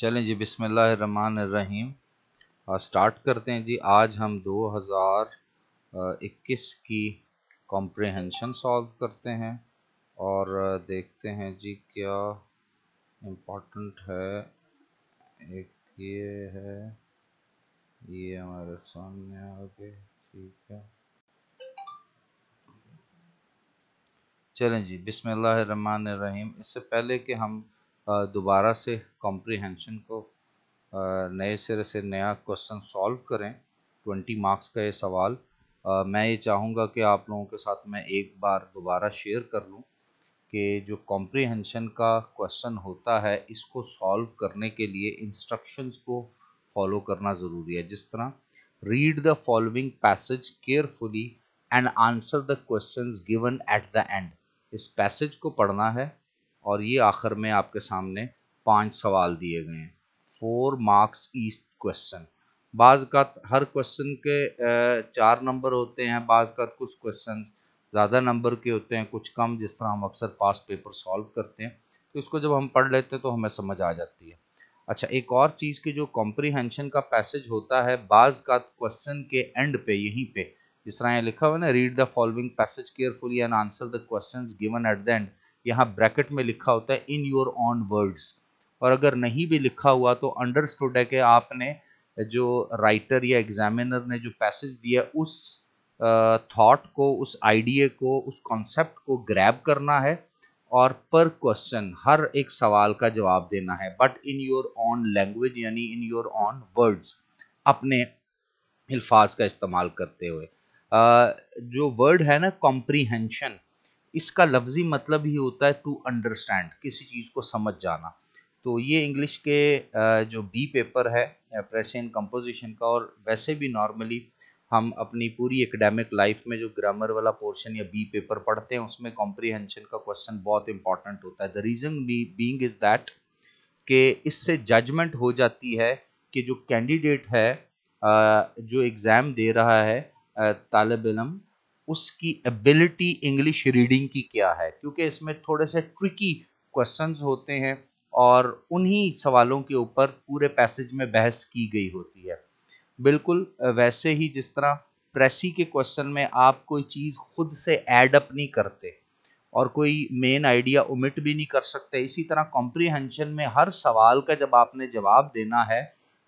चलें जी बिसमीम स्टार्ट करते हैं जी आज हम 2021 की कॉम्प्रिहेंशन सॉल्व करते हैं और देखते हैं जी क्या इम्पोर्टेंट है एक ये है ये हमारे सामने आ गए ठीक है चलें जी बिसमीम इससे पहले कि हम दोबारा से कॉम्प्रिहेंशन को नए सिरे से नया क्वेश्चन सॉल्व करें ट्वेंटी मार्क्स का ये सवाल मैं ये चाहूँगा कि आप लोगों के साथ मैं एक बार दोबारा शेयर कर लूँ कि जो कॉम्प्रिहेंशन का क्वेश्चन होता है इसको सॉल्व करने के लिए इंस्ट्रक्शंस को फॉलो करना ज़रूरी है जिस तरह read the following passage carefully and answer the questions given at the end इस पैसेज को पढ़ना है और ये आखिर में आपके सामने पांच सवाल दिए गए हैं फोर मार्क्स ईस्ट क्वेश्चन बाज़ का हर क्वेश्चन के चार नंबर होते हैं बाज़ का कुछ क्वेश्चन ज़्यादा नंबर के होते हैं कुछ कम जिस तरह हम अक्सर पास पेपर सॉल्व करते हैं तो उसको जब हम पढ़ लेते हैं तो हमें समझ आ जाती है अच्छा एक और चीज़ की जो कॉम्प्रीहेंशन का पैसेज होता है बाज़ का क्वेश्चन के एंड पे यहीं पे जिस तरह यहाँ लिखा हुआ है ना read the following passage carefully and answer the question given at the end यहाँ ब्रैकेट में लिखा होता है इन योर ऑन वर्ड्स और अगर नहीं भी लिखा हुआ तो अंडरस्टूड है कि आपने जो राइटर या एग्जामिनर ने जो पैसेज दिया उस थॉट को उस आइडिया को उस कॉन्सेप्ट को ग्रैब करना है और पर क्वेश्चन हर एक सवाल का जवाब देना है but in your own language यानी इन योर ऑन वर्ड्स अपने अल्फाज का इस्तेमाल करते हुए जो वर्ड है ना कॉम्प्रीहेंशन इसका लफ्जी मतलब ही होता है टू अंडरस्टैंड किसी चीज़ को समझ जाना तो ये इंग्लिश के जो बी पेपर है प्रेस एंड कंपोजिशन का और वैसे भी नॉर्मली हम अपनी पूरी एकेडमिक लाइफ में जो ग्रामर वाला पोर्शन या बी पेपर पढ़ते हैं उसमें कॉम्प्रीहेंशन का क्वेश्चन बहुत इंपॉर्टेंट होता है the reason be being is that के इससे जजमेंट हो जाती है कि जो कैंडिडेट है जो एग्ज़ाम दे रहा है तालब इलम उसकी एबिलिटी इंग्लिश रीडिंग की क्या है क्योंकि इसमें थोड़े से ट्रिकी क्वेश्चंस होते हैं और उन्हीं सवालों के ऊपर पूरे पैसेज में बहस की गई होती है बिल्कुल वैसे ही जिस तरह प्रेसी के क्वेश्चन में आप कोई चीज़ खुद से ऐड अप नहीं करते और कोई मेन आइडिया ओमिट भी नहीं कर सकते इसी तरह कॉम्प्रीहेंशन में हर सवाल का जब आपने जवाब देना है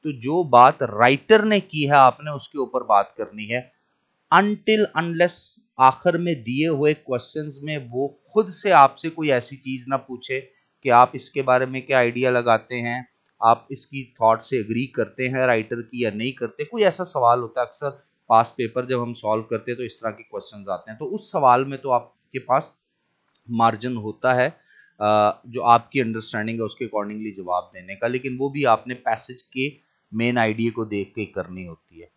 तो जो बात राइटर ने की है आपने उसके ऊपर बात करनी है अनटिल अनलेस आखिर में दिए हुए क्वेश्चंस में वो खुद से आपसे कोई ऐसी चीज़ ना पूछे कि आप इसके बारे में क्या आइडिया लगाते हैं आप इसकी थॉट से एग्री करते हैं राइटर की या नहीं करते कोई ऐसा सवाल होता है अक्सर पास पेपर जब हम सॉल्व करते हैं तो इस तरह के क्वेश्चंस आते हैं तो उस सवाल में तो आपके पास मार्जिन होता है जो आपकी अंडरस्टैंडिंग है उसके अकॉर्डिंगली जवाब देने का लेकिन वो भी आपने पैसेज के मेन आइडिया को देख के करनी होती है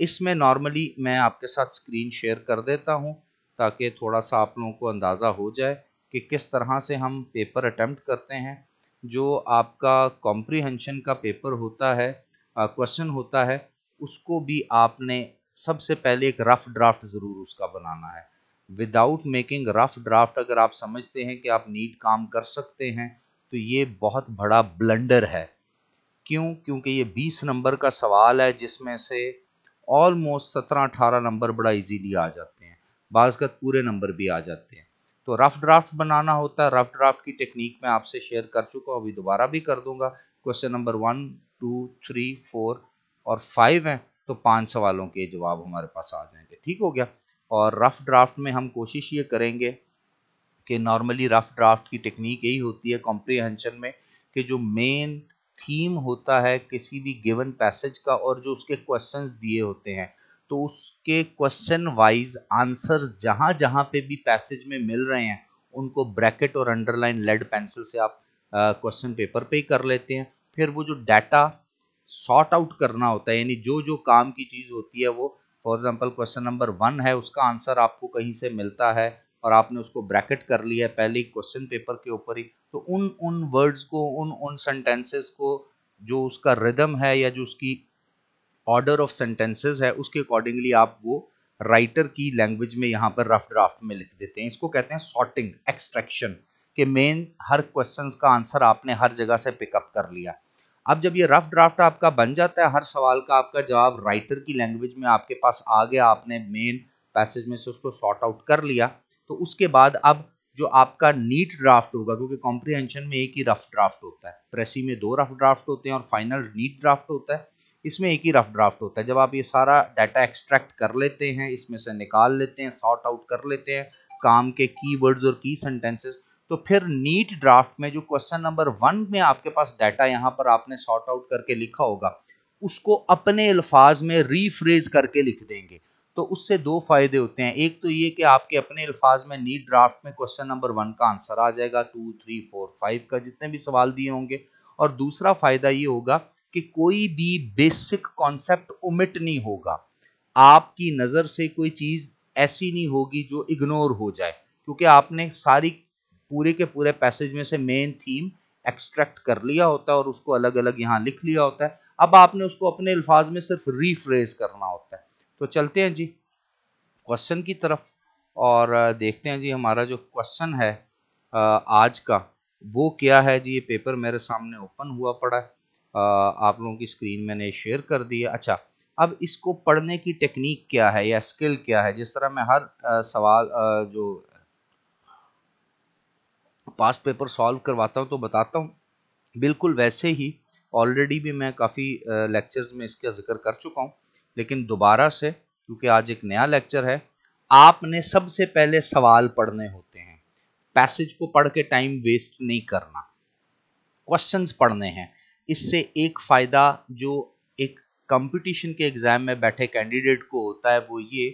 इसमें नॉर्मली मैं आपके साथ स्क्रीन शेयर कर देता हूँ ताकि थोड़ा सा आप लोगों को अंदाज़ा हो जाए कि किस तरह से हम पेपर अटैम्प्ट करते हैं जो आपका कॉम्प्रिहेंशन का पेपर होता है क्वेश्चन होता है उसको भी आपने सबसे पहले एक रफ़ ड्राफ्ट ज़रूर उसका बनाना है विदाउट मेकिंग रफ़ ड्राफ्ट अगर आप समझते हैं कि आप नीट काम कर सकते हैं तो ये बहुत बड़ा ब्लंडर है क्यों क्योंकि ये 20 नंबर का सवाल है जिसमें से ऑलमोस्ट सत्रह अठारह नंबर बड़ा इजीली आ जाते हैं बाज़ का पूरे नंबर भी आ जाते हैं तो रफ़ ड्राफ्ट बनाना होता है रफ़ ड्राफ्ट की टेक्निक मैं आपसे शेयर कर चुका हूँ अभी दोबारा भी कर दूंगा question number one two three four और फाइव हैं तो पांच सवालों के जवाब हमारे पास आ जाएंगे ठीक हो गया और रफ़ ड्राफ्ट में हम कोशिश ये करेंगे कि नॉर्मली रफ़ ड्राफ्ट की टेक्निक यही होती है कॉम्प्रीहेंशन में कि जो मेन थीम होता है किसी भी गिवन पैसेज का और जो उसके क्वेश्चंस दिए होते हैं तो उसके क्वेश्चन वाइज आंसर्स जहां जहां पे भी पैसेज में मिल रहे हैं उनको ब्रैकेट और अंडरलाइन लेड पेंसिल से आप क्वेश्चन पेपर पे ही कर लेते हैं फिर वो जो डाटा सॉर्ट आउट करना होता है यानी जो जो काम की चीज़ होती है वो for example question number one है उसका आंसर आपको कहीं से मिलता है और आपने उसको ब्रैकेट कर लिया है पहले क्वेश्चन पेपर के ऊपर ही तो उन उन वर्ड्स को उन उन सेंटेंसेस को जो उसका रिदम है या जो उसकी ऑर्डर ऑफ सेंटेंसेस है उसके अकॉर्डिंगली आप वो राइटर की लैंग्वेज में यहाँ पर रफ ड्राफ्ट में लिख देते हैं इसको कहते हैं सॉर्टिंग एक्सट्रैक्शन के मेन हर क्वेश्चन का आंसर आपने हर जगह से पिकअप कर लिया अब जब ये रफ ड्राफ्ट आपका बन जाता है हर सवाल का आपका जवाब राइटर की लैंग्वेज में आपके पास आ गया आपने मेन पैसेज में से उसको सॉर्ट आउट कर लिया तो उसके बाद अब जो आपका नीट ड्राफ्ट होगा क्योंकि कॉम्प्रिहेंशन में एक ही रफ ड्राफ्ट होता है प्रेसी में दो रफ ड्राफ्ट होते हैं और फाइनल नीट ड्राफ्ट होता है इसमें एक ही रफ ड्राफ्ट होता है जब आप ये सारा डाटा एक्सट्रैक्ट कर लेते हैं इसमें से निकाल लेते हैं सॉर्ट आउट कर लेते हैं काम के कीवर्ड्स और की सेंटेंसेस तो फिर नीट ड्राफ्ट में जो क्वेश्चन नंबर वन में आपके पास डाटा यहाँ पर आपने सॉर्ट आउट करके लिखा होगा उसको अपने अल्फाज में रीफ्रेज करके लिख देंगे तो उससे दो फ़ायदे होते हैं एक तो ये कि आपके अपने अल्फाज में नीट ड्राफ्ट में क्वेश्चन नंबर वन का आंसर आ जाएगा टू थ्री फोर फाइव का जितने भी सवाल दिए होंगे और दूसरा फ़ायदा ये होगा कि कोई भी बेसिक कॉन्सेप्ट उमिट नहीं होगा आपकी नज़र से कोई चीज़ ऐसी नहीं होगी जो इग्नोर हो जाए क्योंकि आपने सारी पूरे के पूरे पैसेज में से मेन थीम एक्सट्रैक्ट कर लिया होता है और उसको अलग अलग यहाँ लिख लिया होता है अब आपने उसको अपने अल्फाज में सिर्फ रीफ्रेज करना होता है तो चलते हैं जी क्वेश्चन की तरफ और देखते हैं जी हमारा जो क्वेश्चन है आज का वो क्या है जी ये पेपर मेरे सामने ओपन हुआ पड़ा है आप लोगों की स्क्रीन मैंने शेयर कर दी है अच्छा अब इसको पढ़ने की टेक्निक क्या है या स्किल क्या है जिस तरह मैं हर सवाल जो पास्ट पेपर सॉल्व करवाता हूँ तो बताता हूँ बिल्कुल वैसे ही ऑलरेडी भी मैं काफ़ी लेक्चर्स में इसका जिक्र कर चुका हूँ लेकिन दोबारा से क्योंकि आज एक नया लेक्चर है आपने सबसे पहले सवाल पढ़ने होते हैं पैसेज को पढ़ के टाइम वेस्ट नहीं करना क्वेश्चंस पढ़ने हैं इससे एक फ़ायदा जो एक कंपटीशन के एग्ज़ाम में बैठे कैंडिडेट को होता है वो ये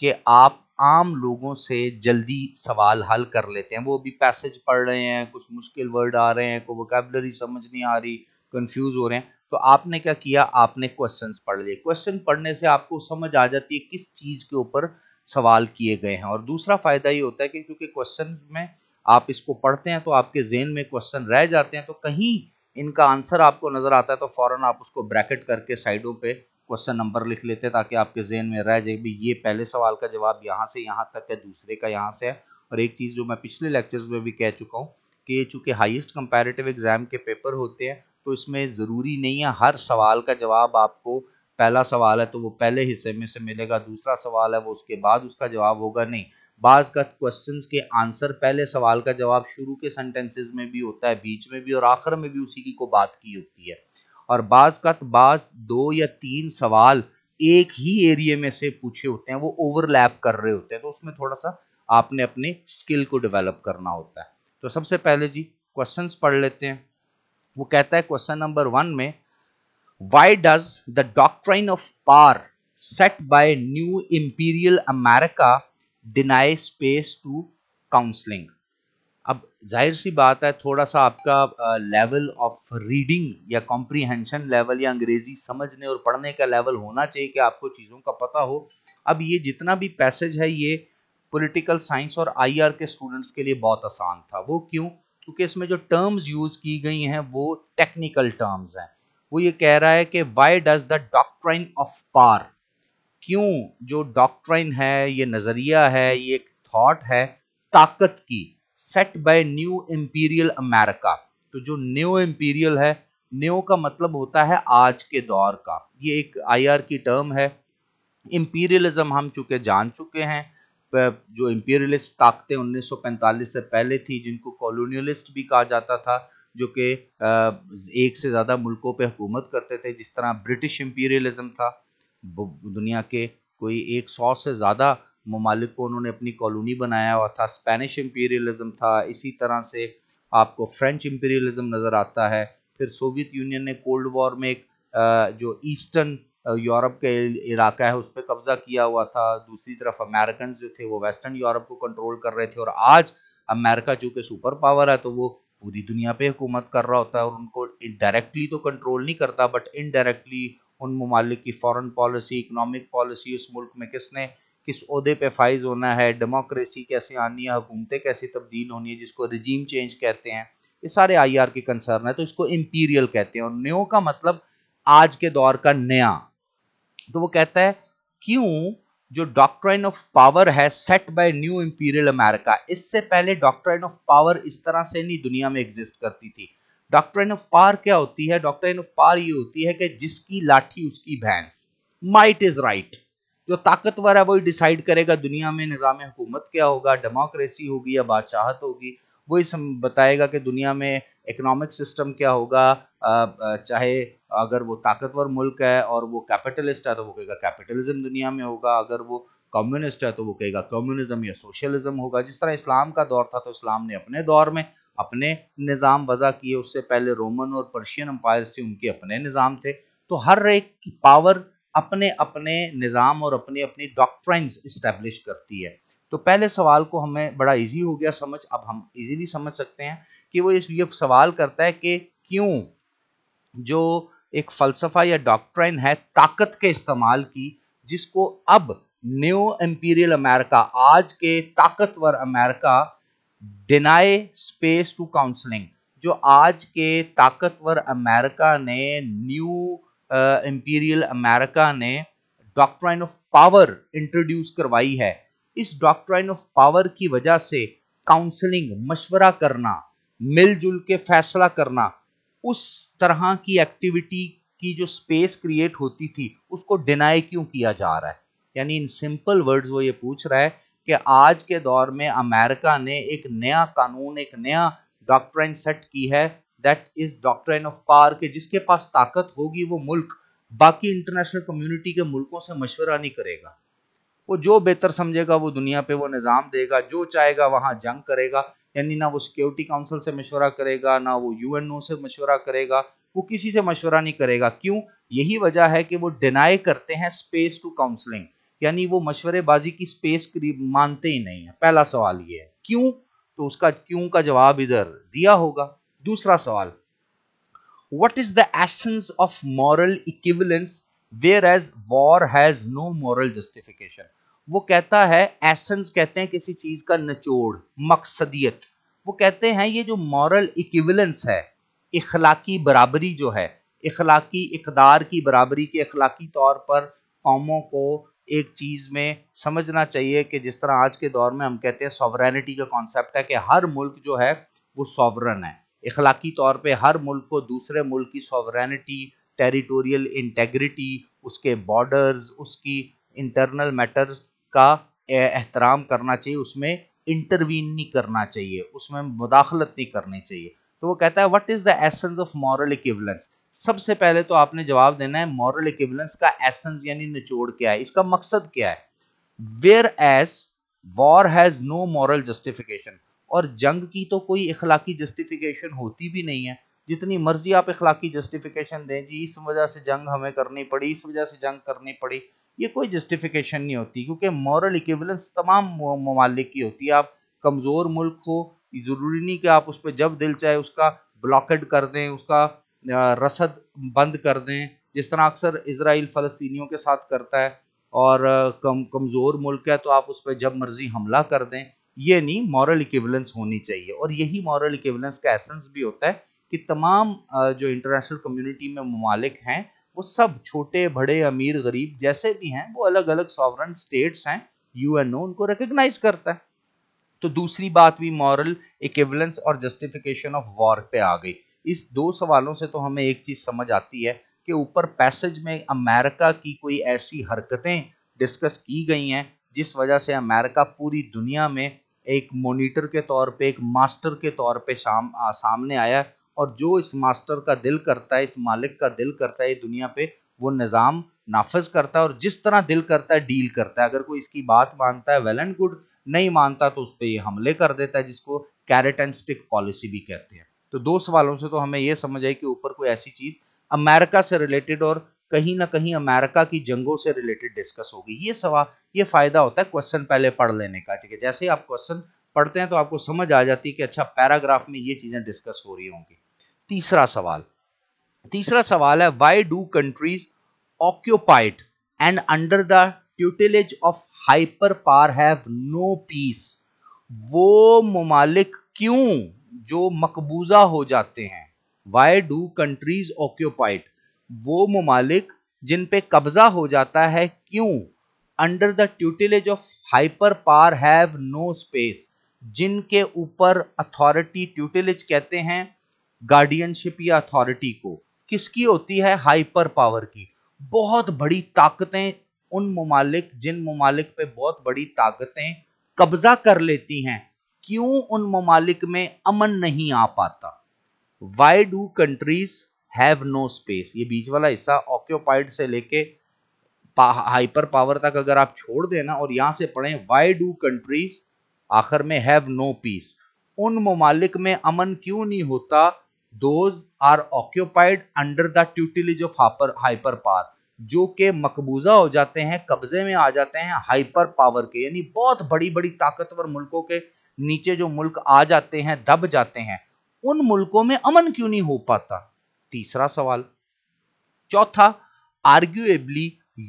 कि आप आम लोगों से जल्दी सवाल हल कर लेते हैं वो अभी पैसेज पढ़ रहे हैं कुछ मुश्किल वर्ड आ रहे हैं कोई वोकेबलरी समझ नहीं आ रही कंफ्यूज हो रहे हैं तो आपने क्या किया आपने क्वेश्चन पढ़ लिए क्वेश्चन पढ़ने से आपको समझ आ जाती है किस चीज के ऊपर सवाल किए गए हैं और दूसरा फायदा ये होता है कि क्योंकि क्वेश्चन में आप इसको पढ़ते हैं तो आपके जेन में क्वेश्चन रह जाते हैं तो कहीं इनका आंसर आपको नजर आता है तो फौरन आप उसको ब्रैकेट करके साइडों पे क्वेश्चन नंबर लिख लेते हैं ताकि आपके जेन में रह जाए भी ये पहले सवाल का जवाब यहाँ से यहाँ तक है दूसरे का यहाँ से है और एक चीज़ जो मैं पिछले लेक्चर्स में भी कह चुका हूँ कि ये चूंकि हाइएस्ट कंपेरेटिव एग्जाम के पेपर होते हैं तो इसमें ज़रूरी नहीं है हर सवाल का जवाब आपको पहला सवाल है तो वो पहले हिस्से में से मिलेगा दूसरा सवाल है वो उसके बाद उसका जवाब होगा नहीं बाज का क्वेश्चंस के आंसर पहले सवाल का जवाब शुरू के सेंटेंसेस में भी होता है बीच में भी और आखिर में भी उसी की को बात की होती है और बाज का बाज दो या तीन सवाल एक ही एरिए में से पूछे होते हैं वो ओवरलैप कर रहे होते हैं तो उसमें थोड़ा सा आपने अपने स्किल को डेवलप करना होता है तो सबसे पहले जी क्वेश्चंस पढ़ लेते हैं वो कहता है क्वेश्चन नंबर वन में why does the doctrine of power set by new imperial America deny space to counselling अब जाहिर सी बात है थोड़ा सा आपका लेवल ऑफ रीडिंग या कॉम्प्रीहेंशन लेवल या अंग्रेजी समझने और पढ़ने का लेवल होना चाहिए कि आपको चीज़ों का पता हो अब ये जितना भी पैसेज है ये पॉलिटिकल साइंस और आईआर के स्टूडेंट्स के लिए बहुत आसान था वो क्यों क्योंकि इसमें जो टर्म्स यूज़ की गई हैं वो टेक्निकल टर्म्स हैं वो ये कह रहा है कि why does the doctrine of power क्यों जो डॉक्ट्राइन है ये नज़रिया है ये एक थॉट है ताकत की set by new imperial America तो जो न्यू एम्पीरियल है न्यू का मतलब होता है आज के दौर का ये एक आईआर की टर्म है इम्पीरियलिज्म हम चुके जान चुके हैं जो इम्पीरियलिस्ट ताकतें 1945 से पहले थी जिनको कॉलोनियलिस्ट भी कहा जाता था जो कि एक से ज़्यादा मुल्कों पे हुकूमत करते थे जिस तरह ब्रिटिश इम्पीरियलिज्म था दुनिया के कोई एक सौ से ज़्यादा ममालिक को उन्होंने अपनी कॉलोनी बनाया हुआ था स्पेनिश इम्पीरियलिज्म था इसी तरह से आपको फ्रेंच इम्पीरियलिज्म नज़र आता है फिर सोवियत यूनियन ने कोल्ड वॉर में एक जो ईस्टर्न यूरोप के इलाका है उस पर कब्जा किया हुआ था दूसरी तरफ अमेरिकन जो थे वो वेस्टर्न यूरोप को कंट्रोल कर रहे थे और आज अमेरिका जो कि सुपर पावर है तो वो पूरी दुनिया पे हुकूमत कर रहा होता है और उनको डायरेक्टली तो कंट्रोल नहीं करता बट इनडायरेक्टली उन ममालिक की फॉरेन पॉलिसी इकनॉमिक पॉलिसी उस मुल्क में किसने किस अहदे पे फाइज होना है डेमोक्रेसी कैसे आनी है हुकूमतें कैसे तब्दील होनी है जिसको रिजीम चेंज कहते हैं ये सारे आई आर के कंसर्न है तो इसको इम्पीरियल कहते हैं और न्यू का मतलब आज के दौर का नया तो वो कहता है क्यों जो डॉक्ट्राइन ऑफ पावर है set by new imperial America इससे पहले डॉक्ट्राइन ऑफ पावर इस तरह से नहीं दुनिया में एग्जिस्ट करती थी डॉक्ट्राइन ऑफ पावर क्या होती है डॉक्ट्राइन ऑफ पावर ये होती है कि जिसकी लाठी उसकी भैंस माइट इज राइट जो ताकतवर है वही डिसाइड करेगा दुनिया में निज़ाम हुकूमत क्या होगा डेमोक्रेसी होगी या बादशाहत होगी वही बताएगा कि दुनिया में इकोनॉमिक सिस्टम क्या होगा चाहे अगर वो ताकतवर मुल्क है और वो कैपिटलिस्ट है तो वो कहेगा कैपिटलिज्म दुनिया में होगा अगर वो कम्युनिस्ट है तो वो कहेगा कम्युनिज्म या सोशलिज्म होगा जिस तरह इस्लाम का दौर था तो इस्लाम ने अपने दौर में अपने निज़ाम वज़ा किए उससे पहले रोमन और पर्शियन अम्पायर्स थे उनके अपने निज़ाम थे तो हर एक की पावर अपने अपने निज़ाम और अपने अपनी डॉक्ट्राइंस इस्टेब्लिश करती है तो पहले सवाल को हमें बड़ा इजी हो गया समझ अब हम इजीली समझ सकते हैं कि वो इस ये सवाल करता है कि क्यों जो एक फलसफा या डॉक्ट्राइन है ताकत के इस्तेमाल की जिसको अब न्यू एम्पीरियल अमेरिका आज के ताकतवर America deny space to counselling जो आज के ताकतवर अमेरिका ने न्यू एम्पीरियल अमेरिका ने डॉक्ट्राइन ऑफ पावर इंट्रोड्यूस करवाई है इस डॉक्ट्राइन ऑफ पावर की वजह से काउंसलिंग मशवरा करना मिलजुल के फैसला करना उस तरह की एक्टिविटी की जो स्पेस क्रिएट होती थी उसको डिनाई क्यों किया जा रहा है यानी इन सिंपल वर्ड्स वो ये पूछ रहा है कि आज के दौर में अमेरिका ने एक नया कानून एक नया डॉक्ट्राइन सेट की है that is doctrine of power के जिसके पास ताकत होगी वो मुल्क बाकी इंटरनेशनल कम्युनिटी के मुल्कों से मशवरा नहीं करेगा वो जो बेहतर समझेगा वो दुनिया पे वो निज़ाम देगा जो चाहेगा वहाँ जंग करेगा यानी ना वो सिक्योरिटी काउंसिल से मशवरा करेगा ना वो यूएनओ से मशवरा करेगा वो किसी से मशवरा नहीं करेगा क्यों यही वजह है कि वो डिनाई करते हैं स्पेस टू काउंसलिंग यानी वो मशवरेबाजी की स्पेस मानते ही नहीं है पहला सवाल ये है क्यों तो उसका क्यों का जवाब इधर दिया होगा दूसरा सवाल is the essence of moral equivalence whereas war has no moral justification वो कहता है एसेंस कहते हैं किसी चीज का निचोड़ मकसदियत वो कहते हैं ये जो मॉरल इक्विवेलेंस है इखलाकी बराबरी जो है इखलाकी इकदार की बराबरी के अखलाकी तौर पर कौमों को एक चीज़ में समझना चाहिए कि जिस तरह आज के दौर में हम कहते हैं सॉवरेनिटी का कॉन्सेप्ट है कि हर मुल्क जो है वो सॉवरन है इखलाकी तौर पे हर मुल्क को दूसरे मुल्क की सॉवरेनिटी टेरिटोरियल इंटेग्रिटी उसके बॉर्डर्स उसकी इंटरनल मैटर्स का एहतराम करना चाहिए उसमें इंटरवीन नहीं करना चाहिए उसमें मुदाखलत नहीं करनी चाहिए तो वो कहता है what is the essence of moral equivalence सबसे पहले तो आपने जवाब देना है मॉरल इक्विवेलेंस का एसेंस यानी निचोड़ क्या है इसका मकसद क्या है whereas war has no moral justification और जंग की तो कोई इखलाकी जस्टिफिकेशन होती भी नहीं है जितनी मर्जी आप इखलाकी जस्टिफिकेशन दें जी इस वजह से जंग हमें करनी पड़ी इस वजह से जंग करनी पड़ी ये कोई जस्टिफिकेशन नहीं होती क्योंकि मॉरल इक्वलेंस तमाम ममालिक की होती है आप कमज़ोर मुल्क हो ज़रूरी नहीं कि आप उस पर जब दिल चाहे उसका ब्लॉकेट कर दें उसका रसद बंद कर दें जिस तरह अक्सर इसराइल फ़लस्तियों के साथ करता है और कम कमज़ोर मुल्क है तो आप उस पर जब मर्जी हमला कर दें ये नहीं मॉरल इक्वलेंस होनी चाहिए और यही मॉरल इक्वलेंस का एसेंस भी होता है कि तमाम जो इंटरनेशनल कम्युनिटी में ममालिक हैं वो सब छोटे बड़े अमीर गरीब जैसे भी हैं वो अलग अलग सॉवरन स्टेट्स हैं यू एन ओ उनको रिकग्नाइज करता है तो दूसरी बात भी मॉरल इक्वलेंस और जस्टिफिकेशन ऑफ वॉर पे आ गई इस दो सवालों से तो हमें एक चीज़ समझ आती है कि ऊपर पैसेज में अमेरिका की कोई ऐसी हरकतें डिस्कस की गई हैं जिस वजह से अमेरिका पूरी दुनिया में एक मॉनिटर के तौर पे एक मास्टर के तौर पे शाम आ, सामने आया और जो इस मास्टर का दिल करता है इस मालिक का दिल करता है दुनिया पे वो निज़ाम नाफज करता है और जिस तरह दिल करता है डील करता है अगर कोई इसकी बात मानता है वेल एंड गुड नहीं मानता तो उस पर यह हमले कर देता है जिसको कैरेट एंड स्टिक पॉलिसी भी कहते हैं तो दो सवालों से तो हमें यह समझ आई कि ऊपर कोई ऐसी चीज़ अमेरिका से रिलेटेड और कहीं ना कहीं अमेरिका की जंगों से रिलेटेड डिस्कस होगी ये सवाल ये फ़ायदा होता है क्वेश्चन पहले पढ़ लेने का ठीक है जैसे आप क्वेश्चन पढ़ते हैं तो आपको समझ आ जाती है कि अच्छा पैराग्राफ में ये चीज़ें डिस्कस हो रही होंगी तीसरा सवाल तीसरा सवाल है why do countries occupied and under the tutelage of hyper power have no peace वो ममालिक क्यों जो मकबूजा हो जाते हैं वाई डू कंट्रीज ऑक्यूपाइड वो ममालिक जिन पे कब्जा हो जाता है क्यों under the tutelage of hyper power have no space जिनके ऊपर अथॉरिटी ट्यूटेलेज कहते हैं गार्डियनशिप या अथॉरिटी को किसकी होती है हाइपर पावर की बहुत बड़ी ताकतें उन ममालिक जिन ममालिक पे बहुत बड़ी ताकतें कब्जा कर लेती हैं क्यों उन ममालिक में अमन नहीं आ पाता why do countries have no space ये बीच वाला हिस्सा ऑक्यूपाइड से लेके हाइपर पावर तक अगर आप छोड़ देना और यहां से पढ़ें वाई डू कंट्रीज आखिर में हैव नो पीस उन ममालिक में अमन क्यों नहीं होता those are occupied under the tutelage of hyper hyper जो के मकबूजा हो जाते हैं कब्जे में आ जाते हैं हाइपर पावर के यानी बहुत बड़ी बड़ी ताकतवर मुल्कों के नीचे जो मुल्क आ जाते हैं दब जाते हैं उन मुल्कों में अमन क्यों नहीं हो पाता तीसरा सवाल चौथा arguably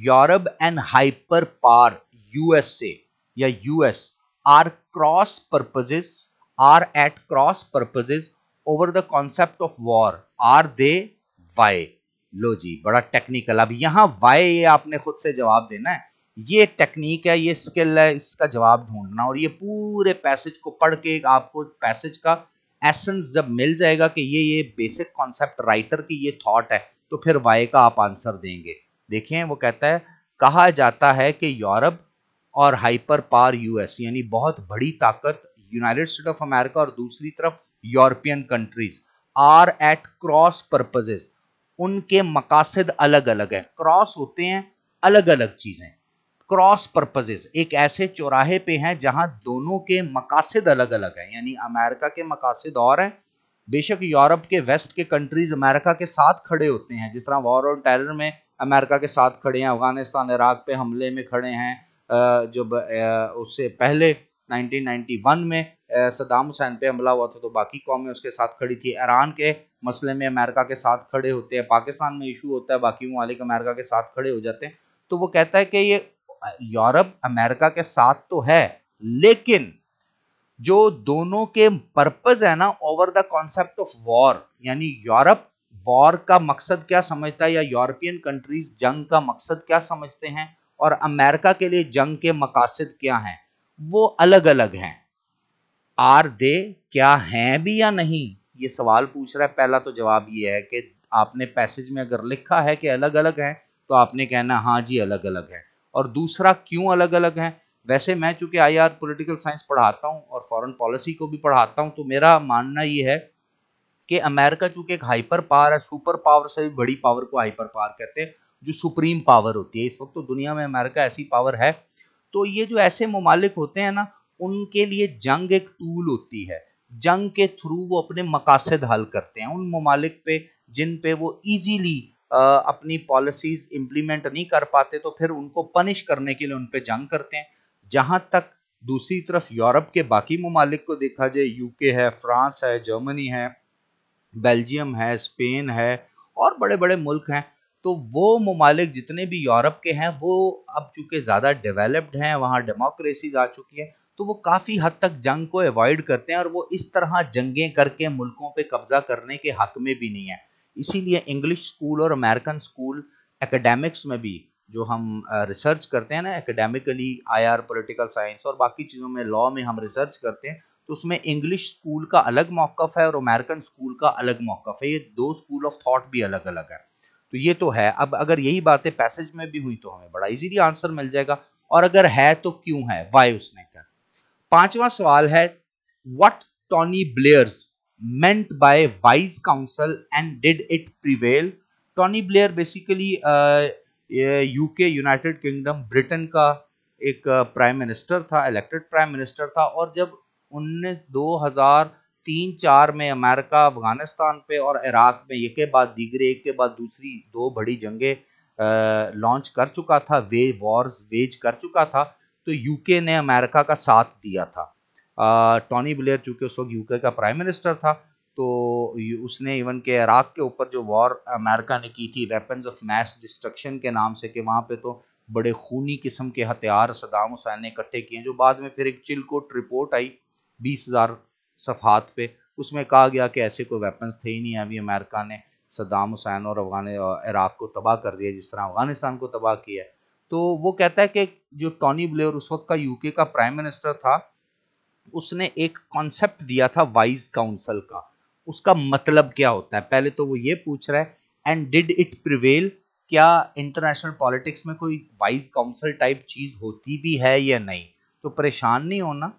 Europe and hyper power USA या US are cross purposes are at cross purposes over the concept of war are they why लो जी बड़ा टेक्निकल अब यहां वाई ये आपने खुद से जवाब देना है ये टेक्निक है ये स्किल है इसका जवाब ढूंढना और ये पूरे पैसेज को पढ़ के आपको पैसेज का एसेंस जब मिल जाएगा कि ये ये बेसिक कॉन्सेप्ट राइटर की ये थॉट है तो फिर वाई का आप आंसर देंगे देखें वो कहता है कहा जाता है कि यूरोप और हाइपर पार यूएस यानी बहुत बड़ी ताकत यूनाइटेड स्टेट ऑफ अमेरिका और दूसरी तरफ European countries are at cross purposes उनके मकासद अलग अलग हैं क्रॉस होते हैं अलग अलग चीज़ें क्रॉस परपजेस एक ऐसे चौराहे पे हैं जहां दोनों के मकासद अलग अलग हैं यानी अमेरिका के मकासद और हैं बेशक यूरोप के वेस्ट के कंट्रीज अमेरिका के साथ खड़े होते हैं जिस तरह वॉर और टेरर में अमेरिका के साथ खड़े हैं अफगानिस्तान इराक पे हमले में खड़े हैं जो उससे पहले 1991 में सदाम हुसैन पे हमला हुआ था तो बाकी कौमें उसके साथ खड़ी थी ईरान के मसले में अमेरिका के साथ खड़े होते हैं पाकिस्तान में इशू होता है बाकी ममालिक अमेरिका के साथ खड़े हो जाते हैं तो वो कहता है कि ये यूरोप अमेरिका के साथ तो है लेकिन जो दोनों के पर्पज है ना over the concept of war यानी यूरोप वॉर का मकसद क्या समझता है या यूरोपियन कंट्रीज जंग का मकसद क्या समझते हैं और अमेरिका के लिए जंग के मकासद क्या हैं वो अलग अलग हैं आर दे क्या हैं भी या नहीं ये सवाल पूछ रहा है पहला तो जवाब ये है कि आपने पैसेज में अगर लिखा है कि अलग अलग हैं तो आपने कहना हाँ जी अलग अलग है और दूसरा क्यों अलग अलग है वैसे मैं चूंकि आई आर पोलिटिकल साइंस पढ़ाता हूँ और फॉरेन पॉलिसी को भी पढ़ाता हूँ तो मेरा मानना ये है कि अमेरिका चूंकि एक हाइपर पावर है सुपर पावर से भी बड़ी पावर को हाइपर पावर कहते हैं जो सुप्रीम पावर होती है इस वक्त तो दुनिया में अमेरिका ऐसी पावर है तो ये जो ऐसे ममालिक होते हैं ना उनके लिए जंग एक टूल होती है जंग के थ्रू वो अपने मकासद हल करते हैं उन ममालिक पे जिन पे वो इजीली अपनी पॉलिसीज इंप्लीमेंट नहीं कर पाते तो फिर उनको पनिश करने के लिए उन पे जंग करते हैं जहां तक दूसरी तरफ यूरोप के बाकी ममालिक को देखा जाए यूके है फ्रांस है जर्मनी है बेल्जियम है स्पेन है और बड़े बड़े मुल्क हैं तो वो ममालिक जितने भी यूरोप के हैं वो अब चूंकि ज़्यादा डेवलप्ड हैं वहाँ डेमोक्रेसीज आ चुकी हैं तो वो काफ़ी हद तक जंग को अवॉइड करते हैं और वो इस तरह जंगें करके मुल्कों पे कब्जा करने के हक में भी नहीं है इसीलिए इंग्लिश स्कूल और अमेरिकन स्कूल एकेडमिक्स में भी जो हम रिसर्च करते हैं ना एकेडमिकली आईआर पॉलिटिकल साइंस और बाकी चीज़ों में लॉ में हम रिसर्च करते हैं तो उसमें इंग्लिश स्कूल का अलग मौकाफ़ है और अमेरिकन स्कूल का अलग मौकफ है ये दो स्कूल ऑफ थाट भी अलग अलग है तो ये तो है अब अगर यही बातें पैसेज में भी हुई तो हमें बड़ा इजीली आंसर मिल जाएगा और अगर है तो क्यों है वाई उसने कर पांचवा सवाल है what Tony Blair's meant by wise council and did it prevail Tony Blair basically UK United Kingdom Britain का एक प्राइम uh, मिनिस्टर था इलेक्टेड प्राइम मिनिस्टर था और जब उन्नीस दो हजार तीन चार में अमेरिका अफगानिस्तान पे और इराक में एक के बाद दीगरे एक के बाद दूसरी दो बड़ी जंगें लॉन्च uh, कर चुका था वे वॉर्स वेज कर चुका था तो यूके ने अमेरिका का साथ दिया था टॉनी ब्लेयर चूंकि उस वक्त यूके का प्राइम मिनिस्टर था तो उसने इवन के इराक के ऊपर जो वॉर अमेरिका ने की थी वेपन्स ऑफ मैस डिस्ट्रक्शन के नाम से कि वहाँ पे तो बड़े खूनी किस्म के हथियार सदाम हुसैन ने इकट्ठे किए जो बाद में फिर एक चिल कोट रिपोर्ट आई बीस हज़ार सफात पे उसमें कहा गया कि ऐसे कोई वेपन्स थे ही नहीं अभी अमेरिका ने सदाम हुसैन और अफगान इराक को तबाह कर दिया जिस तरह अफगानिस्तान को तबाह किया है तो वो कहता है कि जो टॉनी ब्लेयर उस वक्त का यूके का प्राइम मिनिस्टर था उसने एक कॉन्सेप्ट दिया था वाइज काउंसिल का उसका मतलब क्या होता है पहले तो वो ये पूछ रहा है एंड डिड इट प्रिवेल क्या इंटरनेशनल पॉलिटिक्स में कोई वाइज काउंसिल टाइप चीज़ होती भी है या नहीं तो परेशान नहीं होना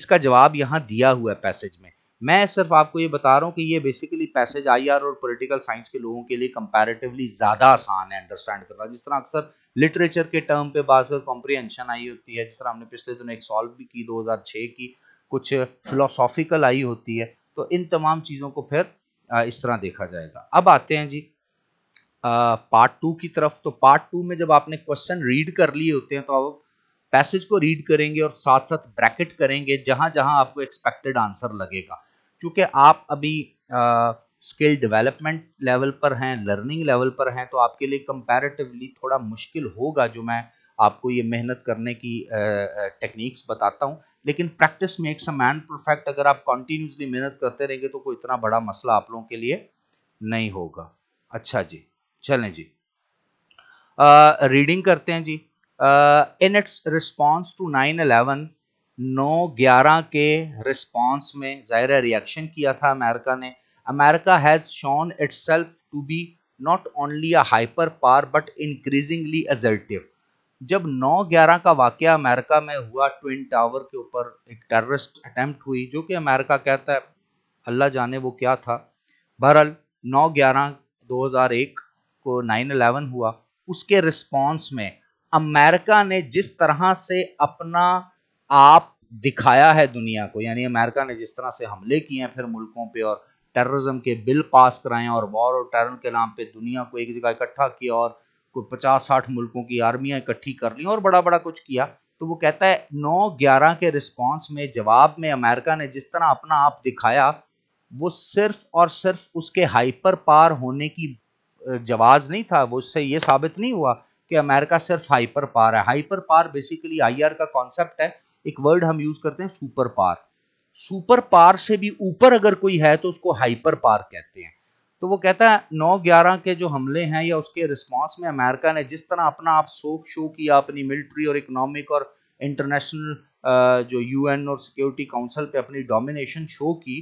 इसका जवाब यहाँ दिया हुआ है पैसेज में मैं सिर्फ आपको ये बता रहा हूँ कि ये बेसिकली पैसेज आईआर और पॉलिटिकल साइंस के लोगों के लिए कंपैरेटिवली ज़्यादा आसान है अंडरस्टैंड करना जिस तरह अक्सर लिटरेचर के टर्म पे बात कॉम्प्रीहेंशन आई होती है जिस तरह हमने पिछले दिनों एक सॉल्व भी की 2006 की कुछ फिलोसॉफिकल आई होती है तो इन तमाम चीज़ों को फिर इस तरह देखा जाएगा अब आते हैं जी पार्ट टू की तरफ तो पार्ट टू में जब आपने क्वेश्चन रीड कर लिए होते हैं तो आप पैसेज को रीड करेंगे और साथ साथ ब्रैकेट करेंगे जहां जहां आपको एक्सपेक्टेड आंसर लगेगा चूंकि आप अभी स्किल डेवलपमेंट लेवल पर हैं लर्निंग लेवल पर हैं तो आपके लिए कंपैरेटिवली थोड़ा मुश्किल होगा जो मैं आपको ये मेहनत करने की टेक्निक्स बताता हूँ लेकिन practice makes a man perfect अगर आप कंटिन्यूसली मेहनत करते रहेंगे तो कोई इतना बड़ा मसला आप लोगों के लिए नहीं होगा अच्छा जी चलें जी रीडिंग करते हैं given its response to nine eleven नौ ग्यारह के रिस्पॉन्स में ज़ाहिर रिएक्शन किया था अमेरिका ने America has shown itself to be not only a hyper power but increasingly assertive जब 9/11 का वाक़ अमेरिका में हुआ ट्विन टावर के ऊपर एक टेररिस्ट अटैम्प्ट हुई जो कि अमेरिका कहता है अल्लाह जाने वो क्या था ग्यारह 9/11 2001 को 9/11 हुआ उसके रिस्पॉन्स में अमेरिका ने जिस तरह से अपना आप दिखाया है दुनिया को यानी अमेरिका ने जिस तरह से हमले किए हैं फिर मुल्कों पे और टेररिज्म के बिल पास कराए और वॉर और टेरर के नाम पे दुनिया को एक जगह इकट्ठा किया और कोई पचास साठ मुल्कों की आर्मियां इकट्ठी कर ली और बड़ा बड़ा कुछ किया तो वो कहता है नौ ग्यारह के रिस्पॉन्स में जवाब में अमेरिका ने जिस तरह अपना आप दिखाया वो सिर्फ और सिर्फ उसके हाइपर पार होने की जवाब नहीं था वो उससे ये साबित नहीं हुआ कि अमेरिका सिर्फ हाइपर पार है हाइपर पार बेसिकली आईआर का कॉन्सेप्ट है एक वर्ड हम यूज करते हैं सुपर पार सुपर पार से भी ऊपर अगर कोई है तो उसको हाइपर पार कहते हैं तो वो कहता है नौ ग्यारह के जो हमले हैं या उसके रिस्पांस में अमेरिका ने जिस तरह अपना आप शोक शो किया अपनी मिलिट्री और इकोनॉमिक और इंटरनेशनल जो यूएन और सिक्योरिटी काउंसिल पे अपनी डोमिनेशन शो की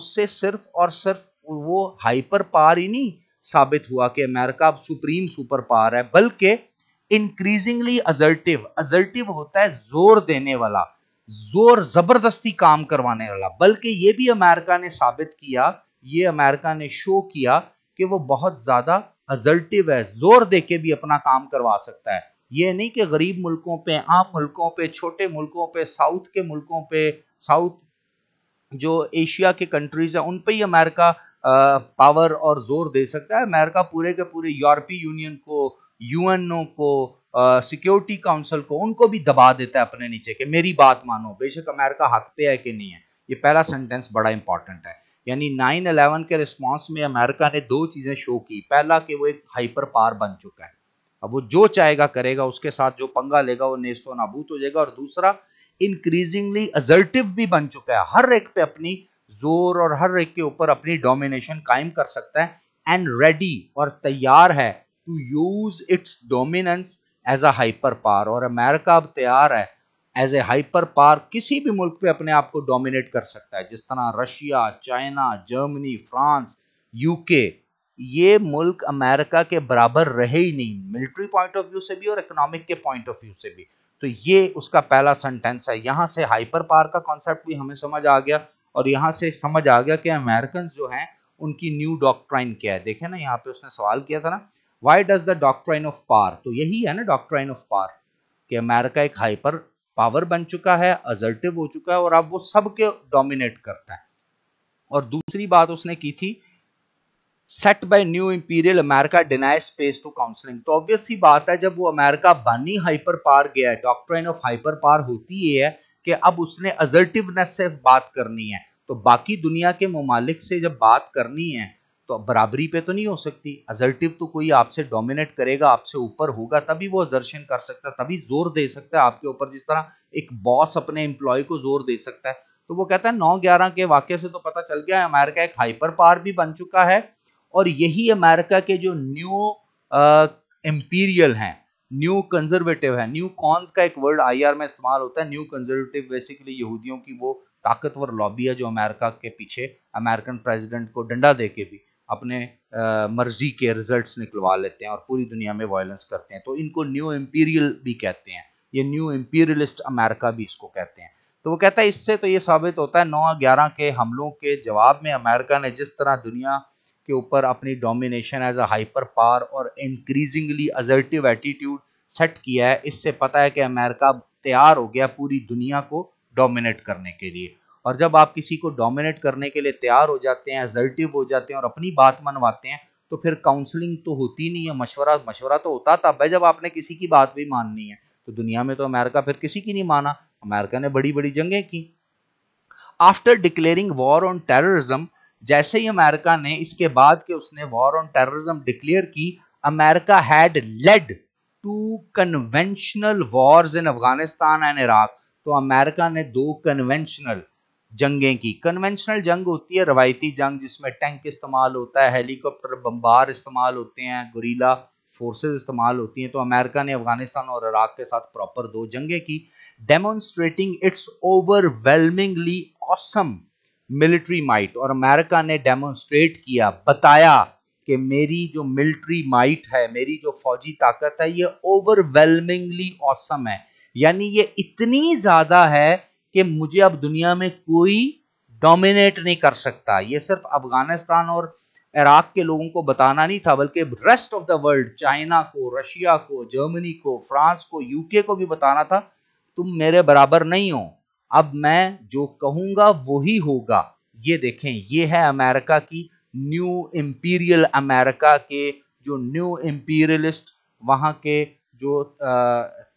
उससे सिर्फ और सिर्फ वो हाइपर पार ही नहीं साबित हुआ कि अमेरिका अब सुप्रीम सुपर पार है बल्कि इंक्रीजिंगली अजर्टिव अजर्टिव होता है जोर देने वाला जोर जबरदस्ती काम करवाने वाला बल्कि ये भी अमेरिका ने साबित किया ये अमेरिका ने शो किया कि वो बहुत ज्यादा अजर्टिव है जोर दे के भी अपना काम करवा सकता है ये नहीं कि गरीब मुल्कों पे आम मुल्कों पे छोटे मुल्कों पे साउथ के मुल्कों पे साउथ जो एशिया के कंट्रीज हैं उन पे ही अमेरिका पावर और जोर दे सकता है अमेरिका पूरे के पूरे यूरोपीय यूनियन को यूएनओ को सिक्योरिटी काउंसिल को उनको भी दबा देता है अपने नीचे कि मेरी बात मानो बेशक अमेरिका हक पे है कि नहीं है ये पहला सेंटेंस बड़ा इंपॉर्टेंट है यानी नाइन अलेवन के रिस्पॉन्स में अमेरिका ने दो चीज़ें शो की पहला कि वो एक हाइपर पार बन चुका है अब वो जो चाहेगा करेगा उसके साथ जो पंगा लेगा वो नेस्तो नाबूत हो जाएगा और दूसरा इंक्रीजिंगली असर्टिव भी बन चुका है हर एक पे अपनी जोर और हर एक के ऊपर अपनी डोमिनेशन कायम कर सकता है एंड रेडी और तैयार है to use its dominance as a hyper power और अमेरिका अब तैयार है एज ए हाइपर पावर किसी भी मुल्क पे अपने आप को डोमिनेट कर सकता है जिस तरह Russia China Germany France UK ये मुल्क अमेरिका के बराबर रहे ही नहीं मिलिट्री पॉइंट ऑफ व्यू से भी और इकोनॉमिक के पॉइंट ऑफ व्यू से भी तो ये उसका पहला सेंटेंस है यहाँ से हाइपर पावर का कॉन्सेप्ट भी हमें समझ आ गया और यहाँ से समझ आ गया कि अमेरिकन जो हैं उनकी न्यू डॉक्ट्राइन क्या है देखे ना यहाँ पे उसने सवाल किया था ना why does the doctrine of power तो यही है ना डॉक्ट्राइन ऑफ पार कि अमेरिका एक हाइपर पावर बन चुका है अजर्टिव हो चुका है और अब वो सबके डोमिनेट करता है और दूसरी बात उसने की थी set by new imperial America deny space to counselling तो ऑब्वियस ही बात है जब वो अमेरिका बनी हाइपर पार गया है डॉक्ट्राइन ऑफ हाइपर पार होती ये है कि अब उसने अजर्टिवनेस से बात करनी है तो बाकी दुनिया के ममालिक से जब बात करनी है तो बराबरी पे तो नहीं हो सकती अजर्टिव तो कोई आपसे डोमिनेट करेगा आपसे ऊपर होगा तभी वो अजर्शन कर सकता है तभी जोर दे सकता है आपके ऊपर जिस तरह एक बॉस अपने एम्प्लॉय को जोर दे सकता है तो वो कहता है नौ ग्यारह के वाक्य से तो पता चल गया अमेरिका एक हाइपर पावर भी बन चुका है और यही अमेरिका के जो न्यू एम्पीरियल हैं न्यू कंजर्वेटिव है न्यू कॉन्स का एक वर्ड आईआर में इस्तेमाल होता है न्यू कंजर्वेटिव बेसिकली यहूदियों की वो ताकतवर लॉबी है जो अमेरिका के पीछे अमेरिकन प्रेसिडेंट को डंडा दे के भी अपने मर्जी के रिजल्ट्स निकलवा लेते हैं और पूरी दुनिया में वायलेंस करते हैं तो इनको न्यू एम्पीरियल भी कहते हैं ये न्यू एम्पीरियलिस्ट अमेरिका भी इसको कहते हैं तो वो कहता है इससे तो ये साबित होता है नौ ग्यारह के हमलों के जवाब में अमेरिका ने जिस तरह दुनिया के ऊपर अपनी domination as a hyper power और इंक्रीजिंगली अजर्टिव एटीट्यूड सेट किया है इससे पता है कि अमेरिका तैयार हो गया पूरी दुनिया को डोमिनेट करने के लिए और जब आप किसी को डोमिनेट करने के लिए तैयार हो जाते हैं एजर्टिव हो जाते हैं और अपनी बात मनवाते हैं तो फिर काउंसलिंग तो होती नहीं है मशवरा मशवरा तो होता था भाई जब आपने किसी की बात भी माननी है तो दुनिया में तो अमेरिका फिर किसी की नहीं माना अमेरिका ने बड़ी बड़ी जंगें की after declaring war on terrorism जैसे ही अमेरिका ने इसके बाद के उसने वॉर ऑन टेररिज्म डिक्लेयर की America had led to conventional wars in Afghanistan and Iraq तो अमेरिका ने दो कन्वेंशनल जंगें की कन्वेंशनल जंग होती है रवायती जंग जिसमें टैंक इस्तेमाल होता है हेलीकॉप्टर बम्बार इस्तेमाल होते हैं गुरीला फोर्सेस इस्तेमाल होती हैं तो अमेरिका ने अफगानिस्तान और इराक के साथ प्रॉपर दो जंगें की demonstrating its overwhelmingly awesome military might और अमेरिका ने डेमोन्स्ट्रेट किया बताया कि मेरी जो मिलिट्री माइट है मेरी जो फौजी ताकत है ये ओवरवेलमिंगली ऑसम है यानी ये इतनी ज़्यादा है कि मुझे अब दुनिया में कोई डोमिनेट नहीं कर सकता ये सिर्फ अफगानिस्तान और इराक के लोगों को बताना नहीं था बल्कि rest of the world China को रशिया को जर्मनी को फ्रांस को यूके को भी बताना था तुम मेरे बराबर नहीं हो अब मैं जो कहूंगा वही होगा ये देखें ये है अमेरिका की न्यू इम्पीरियल अमेरिका के जो न्यू इम्पीरियलिस्ट वहाँ के जो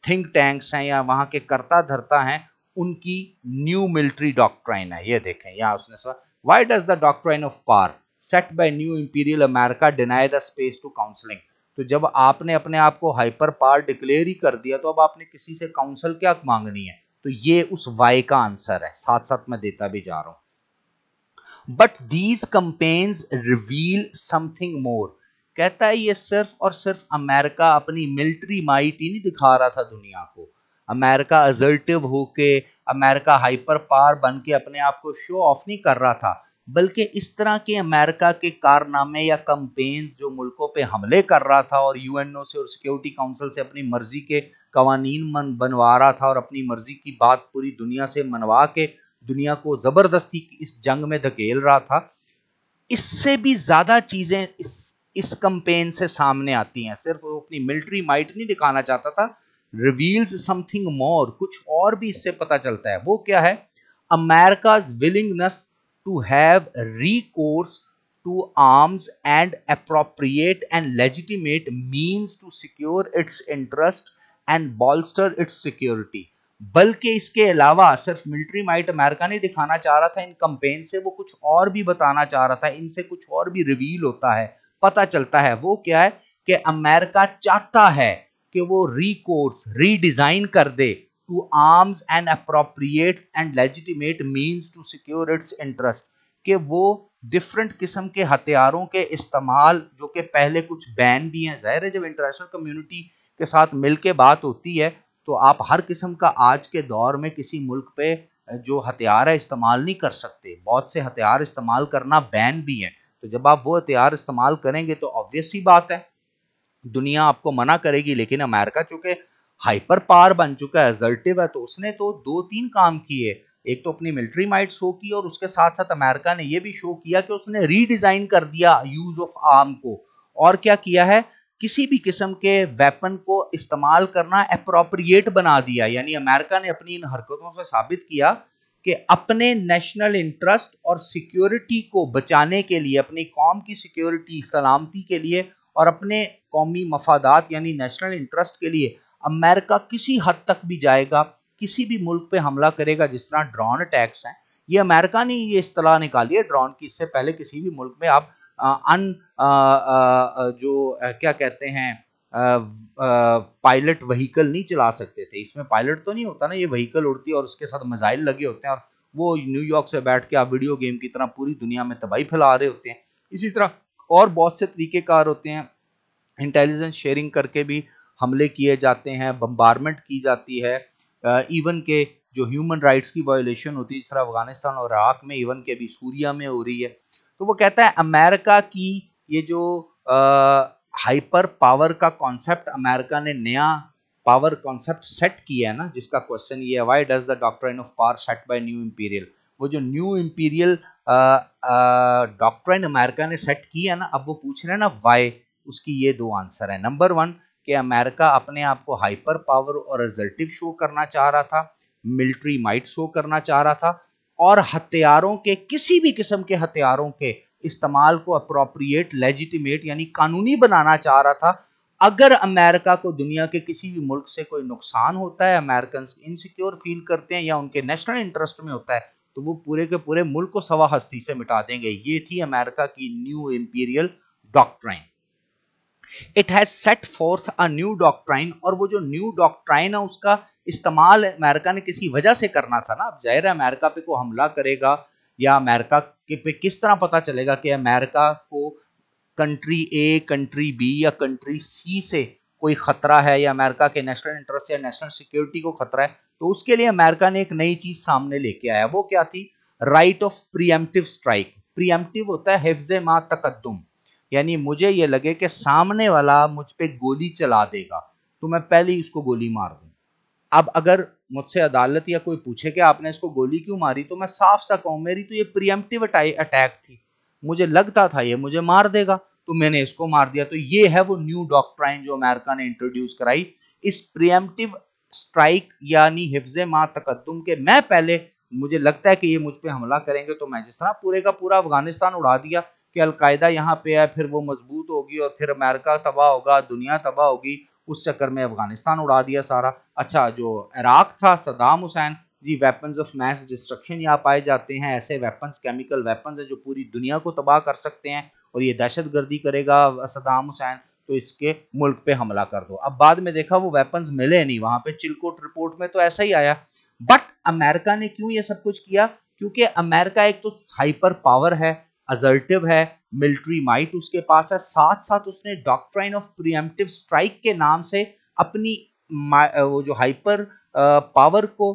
थिंक टैंक्स हैं या वहां के करता धरता हैं उनकी न्यू मिलिट्री डॉक्ट्राइन है ये देखें यहां उसने सवाल why does the doctrine of power set by new imperial America deny the space to counselling तो जब आपने अपने आप को हाइपर पार डिक्लेयर ही कर दिया तो अब आपने किसी से काउंसिल क्या मांगनी है तो ये उस वाई का आंसर है साथ साथ मैं देता भी जा रहा हूं but these campaigns reveal something more कहता है ये सिर्फ और सिर्फ अमेरिका अपनी मिलिट्री माइट ही नहीं दिखा रहा था दुनिया को अमेरिका अजर्टिव के अमेरिका हाइपर पावर बन के अपने आप को शो ऑफ नहीं कर रहा था बल्कि इस तरह के अमेरिका के कारनामे या कंपेन्स जो मुल्कों पे हमले कर रहा था और यूएनओ से और सिक्योरिटी काउंसिल से अपनी मर्ज़ी के कवानीन बनवा रहा था और अपनी मर्ज़ी की बात पूरी दुनिया से मनवा के दुनिया को ज़बरदस्ती इस जंग में धकेल रहा था इससे भी ज़्यादा चीज़ें इस इस कंपेन से सामने आती हैं सिर्फ वो अपनी मिलिट्री माइट नहीं दिखाना चाहता था रिवील्स समथिंग मोर कुछ और भी इससे पता चलता है वो क्या है America willingness to have recourse to arms and appropriate and legitimate means to secure its interest and bolster its security बल्कि इसके अलावा सिर्फ मिलिट्री माइट अमेरिका नहीं दिखाना चाह रहा था इन कंपेन से वो कुछ और भी बताना चाह रहा था इनसे कुछ और भी रिवील होता है पता चलता है वो क्या है कि अमेरिका चाहता है कि वो रिकोर्स रीडिजाइन कर दे to arms and appropriate and legitimate means to secure its interest कि वो डिफरेंट किस्म के हथियारों के इस्तेमाल जो कि पहले कुछ बैन भी हैं ज़ाहिर है जब इंटरनेशनल कम्युनिटी के साथ मिल के बात होती है तो आप हर किस्म का आज के दौर में किसी मुल्क पे जो हथियार है इस्तेमाल नहीं कर सकते बहुत से हथियार इस्तेमाल करना बैन भी है तो जब आप वो हथियार इस्तेमाल करेंगे तो ऑब्वियस ही बात है दुनिया आपको मना करेगी लेकिन अमेरिका चूंकि हाइपर पावर बन चुका है एजल्टिव है तो उसने तो दो तीन काम किए एक तो अपनी मिलिट्री माइट शो की और उसके साथ साथ अमेरिका ने यह भी शो किया कि उसने रीडिजाइन कर दिया यूज ऑफ आर्म को और क्या किया है किसी भी किस्म के वेपन को इस्तेमाल करना अप्रोप्रिएट बना दिया यानी अमेरिका ने अपनी इन हरकतों से साबित किया कि अपने नेशनल इंटरेस्ट और सिक्योरिटी को बचाने के लिए अपनी कौम की सिक्योरिटी सलामती के लिए और अपने कौमी मफादात यानी नेशनल इंटरेस्ट के लिए अमेरिका किसी हद तक भी जाएगा किसी भी मुल्क पे हमला करेगा जिस तरह ड्रोन अटैक्स हैं ये अमेरिका ने ये इतला निकाली है ड्रोन की इससे पहले किसी भी मुल्क में आप अन जो क्या कहते हैं पायलट वहीकल नहीं चला सकते थे इसमें पायलट तो नहीं होता ना ये वहीकल उड़ती है और उसके साथ मिजाइल लगे होते हैं और वो न्यूयॉर्क से बैठ के आप वीडियो गेम की तरह पूरी दुनिया में तबाही फैला रहे होते हैं इसी तरह और बहुत से तरीक़ेकार होते हैं इंटेलिजेंस शेयरिंग करके भी हमले किए जाते हैं बम्बारमेंट की जाती है इवन के जो ह्यूमन राइट्स की वायोलेशन होती है जिस तरह अफगानिस्तान और इराक में इवन के अभी सूरिया में हो रही है तो वो कहता है अमेरिका की ये जो आ, हाइपर पावर का कॉन्सेप्ट अमेरिका ने नया पावर कॉन्सेप्ट सेट किया है ना जिसका क्वेश्चन ये है why does the doctrine of power set by new imperial वो जो new imperial doctrine America ने सेट की है ना अब वो पूछ रहे हैं ना वाई उसकी ये दो आंसर है नंबर वन कि अमेरिका अपने आप को हाइपर पावर और रिजल्टिव शो करना चाह रहा था मिलिट्री माइट शो करना चाह रहा था और हथियारों के किसी भी किस्म के हथियारों के इस्तेमाल को अप्रोप्रिएट लेजिटिमेट यानी कानूनी बनाना चाह रहा था अगर अमेरिका को दुनिया के किसी भी मुल्क से कोई नुकसान होता है अमेरिकन इनसिक्योर फील करते हैं या उनके नेशनल इंटरेस्ट में होता है तो वो पूरे के पूरे मुल्क को सवा हस्ती से मिटा देंगे ये थी अमेरिका की new imperial doctrine it has set forth a new doctrine और वो जो न्यू डॉक्ट्राइन है उसका इस्तेमाल अमेरिका ने किसी वजह से करना था ना अब जाहिर है अमेरिका पे को हमला करेगा या अमेरिका के पे किस तरह पता चलेगा कि अमेरिका को कंट्री ए कंट्री बी या कंट्री सी से कोई खतरा है या अमेरिका के नेशनल इंटरेस्ट या नेशनल सिक्योरिटी को खतरा है तो उसके लिए अमेरिका ने एक नई चीज सामने लेके आया वो क्या थी right of preemptive strike preemptive होता है हिफ्ज मा तकदम यानी मुझे ये लगे कि सामने वाला मुझ पर गोली चला देगा तो मैं पहले ही उसको गोली मार दूँ अब अगर मुझसे अदालत या कोई पूछे कि आपने इसको गोली क्यों मारी तो मैं साफ सा कहूँ मेरी तो ये प्रियमटिव अटैक थी मुझे लगता था ये मुझे मार देगा तो मैंने इसको मार दिया तो ये है वो न्यू डॉक्ट्राइन जो अमेरिका ने इंट्रोड्यूस कराई इस प्रियमटिव स्ट्राइक यानी हिफ्ज मा तकदम के मैं पहले मुझे लगता है कि ये मुझ पर हमला करेंगे तो मैं जिस तरह पूरे का पूरा अफगानिस्तान उड़ा दिया कि अलकायदा यहाँ पे है फिर वो मजबूत होगी और फिर अमेरिका तबाह होगा दुनिया तबाह होगी उस चक्कर में अफगानिस्तान उड़ा दिया सारा अच्छा जो इराक था सदाम हुसैन जी वेपन्स ऑफ मैस डिस्ट्रक्शन यहाँ पाए जाते हैं ऐसे वेपन्स केमिकल वेपन्स हैं जो पूरी दुनिया को तबाह कर सकते हैं और ये दहशत गर्दी करेगा सदाम हुसैन तो इसके मुल्क पे हमला कर दो अब बाद में देखा वो वेपन्स मिले नहीं वहां पे चिलकोट रिपोर्ट में तो ऐसा ही आया बट अमेरिका ने क्यों ये सब कुछ किया क्योंकि अमेरिका एक तो हाइपर पावर है अजर्टिव है मिलिट्री माइट उसके पास है साथ साथ उसने डॉक्ट्राइन ऑफ प्रियमटिव स्ट्राइक के नाम से अपनी वो जो हाइपर पावर को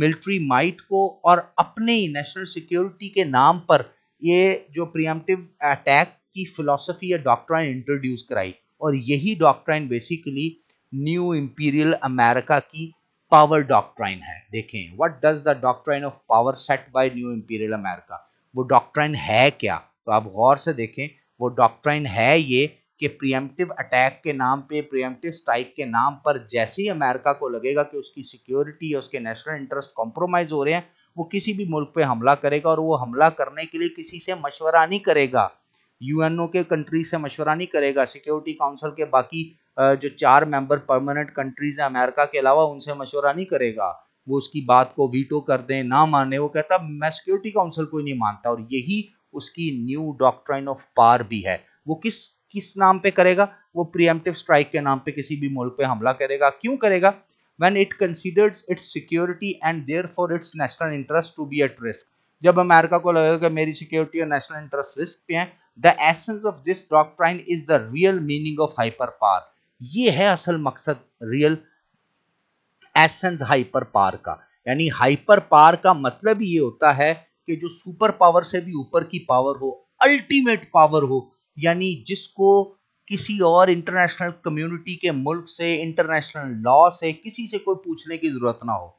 मिलिट्री माइट को और अपने ही नेशनल सिक्योरिटी के नाम पर ये जो प्रियमटिव अटैक की फिलोसफी या डॉक्ट्राइन इंट्रोड्यूस कराई और यही doctrine basically new imperial America की पावर डॉक्ट्राइन है देखें what does the doctrine of power set by new imperial America वो डॉक्ट्राइन है क्या तो आप गौर से देखें वो डॉक्ट्राइन है ये कि प्रियमटिव अटैक के नाम पे प्रियमटिव स्ट्राइक के नाम पर जैसे ही अमेरिका को लगेगा कि उसकी सिक्योरिटी या उसके नेशनल इंटरेस्ट कॉम्प्रोमाइज हो रहे हैं वो किसी भी मुल्क पे हमला करेगा और वो हमला करने के लिए किसी से मशवरा नहीं करेगा यूएनओ के कंट्री से मशवरा नहीं करेगा सिक्योरिटी काउंसिल के बाकी जो चार मेंबर परमानेंट कंट्रीज हैं अमेरिका के अलावा उनसे मशवरा नहीं करेगा वो उसकी बात को वीटो कर दें ना माने वो कहता मैं सिक्योरिटी काउंसिल को ही नहीं मानता और यही उसकी न्यू डॉक्ट्राइन ऑफ पार भी है वो किस किस नाम पे करेगा वो प्रियमटिव स्ट्राइक के नाम पे किसी भी मुल्क पे हमला करेगा क्यों करेगा it it its security and therefore its national interest to be at risk जब अमेरिका को लगेगा कि मेरी सिक्योरिटी और नेशनल इंटरेस्ट रिस्क पे हैं the essence of this doctrine is the real meaning of hyper power ये है असल मकसद रियल एसेंस हाइपर पार का यानी हाइपर पार का मतलब ये होता है कि जो सुपर पावर से भी ऊपर की पावर हो अल्टीमेट पावर हो यानी जिसको किसी और इंटरनेशनल कम्युनिटी के मुल्क से इंटरनेशनल लॉ से किसी से कोई पूछने की ज़रूरत ना हो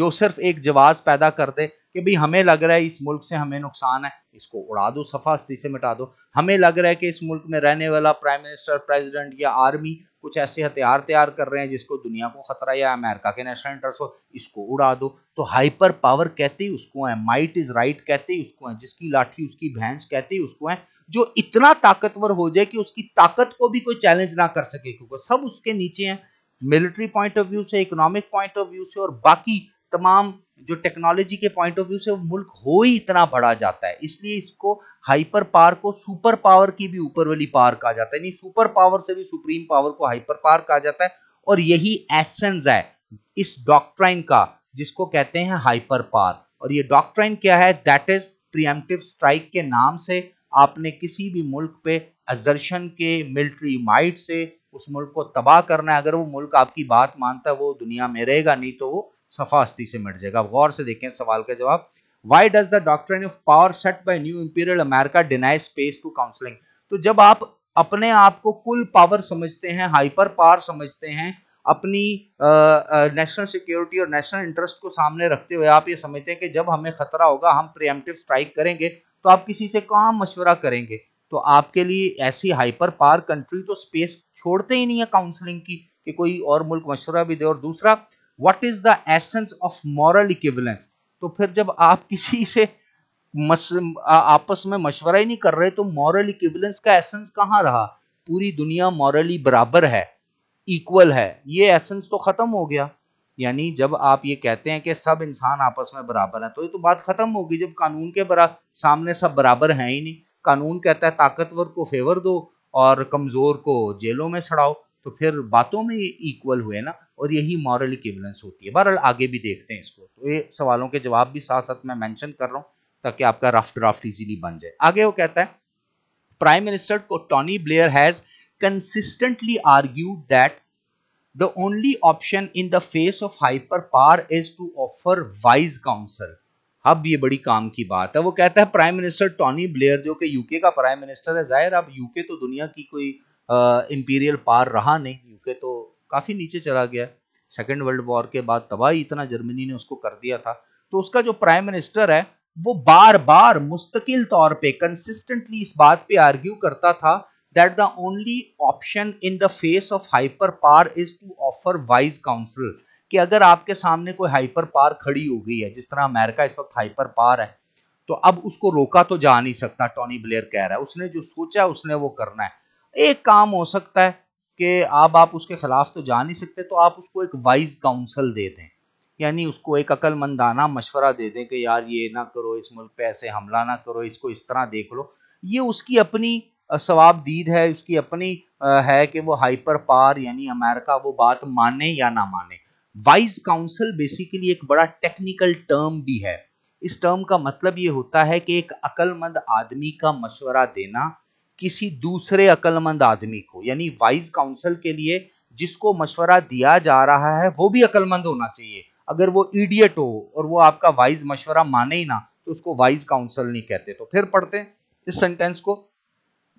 जो सिर्फ एक जवाब पैदा कर दे कि भाई हमें लग रहा है इस मुल्क से हमें नुकसान है इसको उड़ा दो सफा हस्ती से मिटा दो हमें लग रहा है कि इस मुल्क में रहने वाला प्राइम मिनिस्टर प्रेसिडेंट या आर्मी कुछ ऐसे हथियार तैयार कर रहे हैं जिसको दुनिया को खतरा या अमेरिका के नेशनल इंटरेस्ट हो इसको उड़ा दो तो हाइपर पावर कहते ही उसको है माइट इज राइट कहते ही उसको है जिसकी लाठी उसकी भैंस कहते ही उसको है जो इतना ताकतवर हो जाए कि उसकी ताकत को भी कोई चैलेंज ना कर सके क्योंकि सब उसके नीचे हैं मिलिट्री पॉइंट ऑफ व्यू से इकोनॉमिक पॉइंट ऑफ व्यू से और बाकी तमाम जो टेक्नोलॉजी के पॉइंट ऑफ व्यू से वो मुल्क हो ही इतना बड़ा जाता है इसलिए इसको हाइपर पावर को सुपर पावर की भी ऊपर वाली पावर कहा जाता है यानी सुपर पावर से भी सुप्रीम पावर को हाइपर पावर कहा जाता है और यही एसेंस है इस डॉक्ट्राइन का जिसको कहते हैं हाइपर पावर और ये डॉक्ट्राइन क्या है दैट इज प्रियमटिव स्ट्राइक के नाम से आपने किसी भी मुल्क पे अजर्शन के मिलिट्री माइट से उस मुल्क को तबाह करना है अगर वो मुल्क आपकी बात मानता है वो दुनिया में रहेगा नहीं तो वो सफास्ती से मिट जाएगा गौर से देखें सवाल का जवाब why does the doctor of power set by new imperial America deny space to counselling तो जब आप अपने आप को कुल पावर समझते हैं हाइपर पावर समझते हैं अपनी नेशनल सिक्योरिटी और नेशनल इंटरेस्ट को सामने रखते हुए आप ये समझते हैं कि जब हमें खतरा होगा हम प्रियमटिव स्ट्राइक करेंगे तो आप किसी से कहाँ मशवरा करेंगे तो आपके लिए ऐसी हाइपर पावर कंट्री तो स्पेस छोड़ते ही नहीं है काउंसलिंग की कि कोई और मुल्क मशवरा भी दे और दूसरा what is the essence of moral equivalence तो फिर जब आप किसी से मस, आ, आपस में मशवरा ही नहीं कर रहे तो मॉरल इक्विवेलेंस का एसेंस कहाँ रहा पूरी दुनिया मॉरली बराबर है इक्वल है ये एसेंस तो खत्म हो गया यानी जब आप ये कहते हैं कि सब इंसान आपस में बराबर है तो ये तो बात खत्म होगी जब कानून के बरा सामने सब बराबर हैं ही नहीं कानून कहता है ताकतवर को फेवर दो और कमज़ोर को जेलों में सड़ाओ तो फिर बातों में इक्वल हुए ना और यही मॉरल इक्विवेलेंस होती है बहरहाल आगे भी देखते हैं इसको तो ये सवालों के जवाब भी साथ साथ मैं मेंशन कर रहा हूँ ताकि आपका रफ ड्राफ्ट इजीली बन जाए आगे वो कहता है प्राइम मिनिस्टर को Tony Blair has consistently consistently that the only option in the face of hyper hyperpower is to offer wise counsel अब ये बड़ी काम की बात है वो कहता है प्राइम मिनिस्टर टॉनी ब्लेयर जो कि यूके का प्राइम मिनिस्टर है जाहिर अब यूके तो दुनिया की कोई इंपीरियल पार रहा नहीं यूके तो काफ़ी नीचे चला गया सेकेंड वर्ल्ड वॉर के बाद तबाही इतना जर्मनी ने उसको कर दिया था तो उसका जो प्राइम मिनिस्टर है वो बार बार मुस्तकिल तौर पे कंसिस्टेंटली इस बात पे आर्ग्यू करता था that the only option in the face of hyper power is to offer wise counsel कि अगर आपके सामने कोई हाइपर पार खड़ी हो गई है जिस तरह अमेरिका इस वक्त हाइपर पार है तो अब उसको रोका तो जा नहीं सकता टॉनी ब्लेयर कह रहा है उसने जो सोचा उसने वो करना है एक काम हो सकता है कि आप आप उसके खिलाफ तो जा नहीं सकते तो आप उसको एक वाइज काउंसल दे दें यानी उसको एक अक्लमंदाना मशवरा दे दें कि यार ये ना करो इस मुल्क पे ऐसे हमला ना करो इसको इस तरह देख लो ये उसकी अपनी दीद है उसकी अपनी है कि वो हाइपर पार यानी अमेरिका वो बात माने या ना माने वाइज काउंसिल बेसिकली एक बड़ा टेक्निकल टर्म भी है इस टर्म का मतलब ये होता है कि एक अक्लमंद आदमी का मशवरा देना किसी दूसरे अकलमंद आदमी को यानी वाइज काउंसिल के लिए जिसको मशवरा दिया जा रहा है वो भी अकलमंद होना चाहिए अगर वो इडियट हो और वो आपका वाइज मशवरा माने ही ना तो उसको वाइज काउंसिल नहीं कहते तो फिर पढ़ते हैं इस सेंटेंस को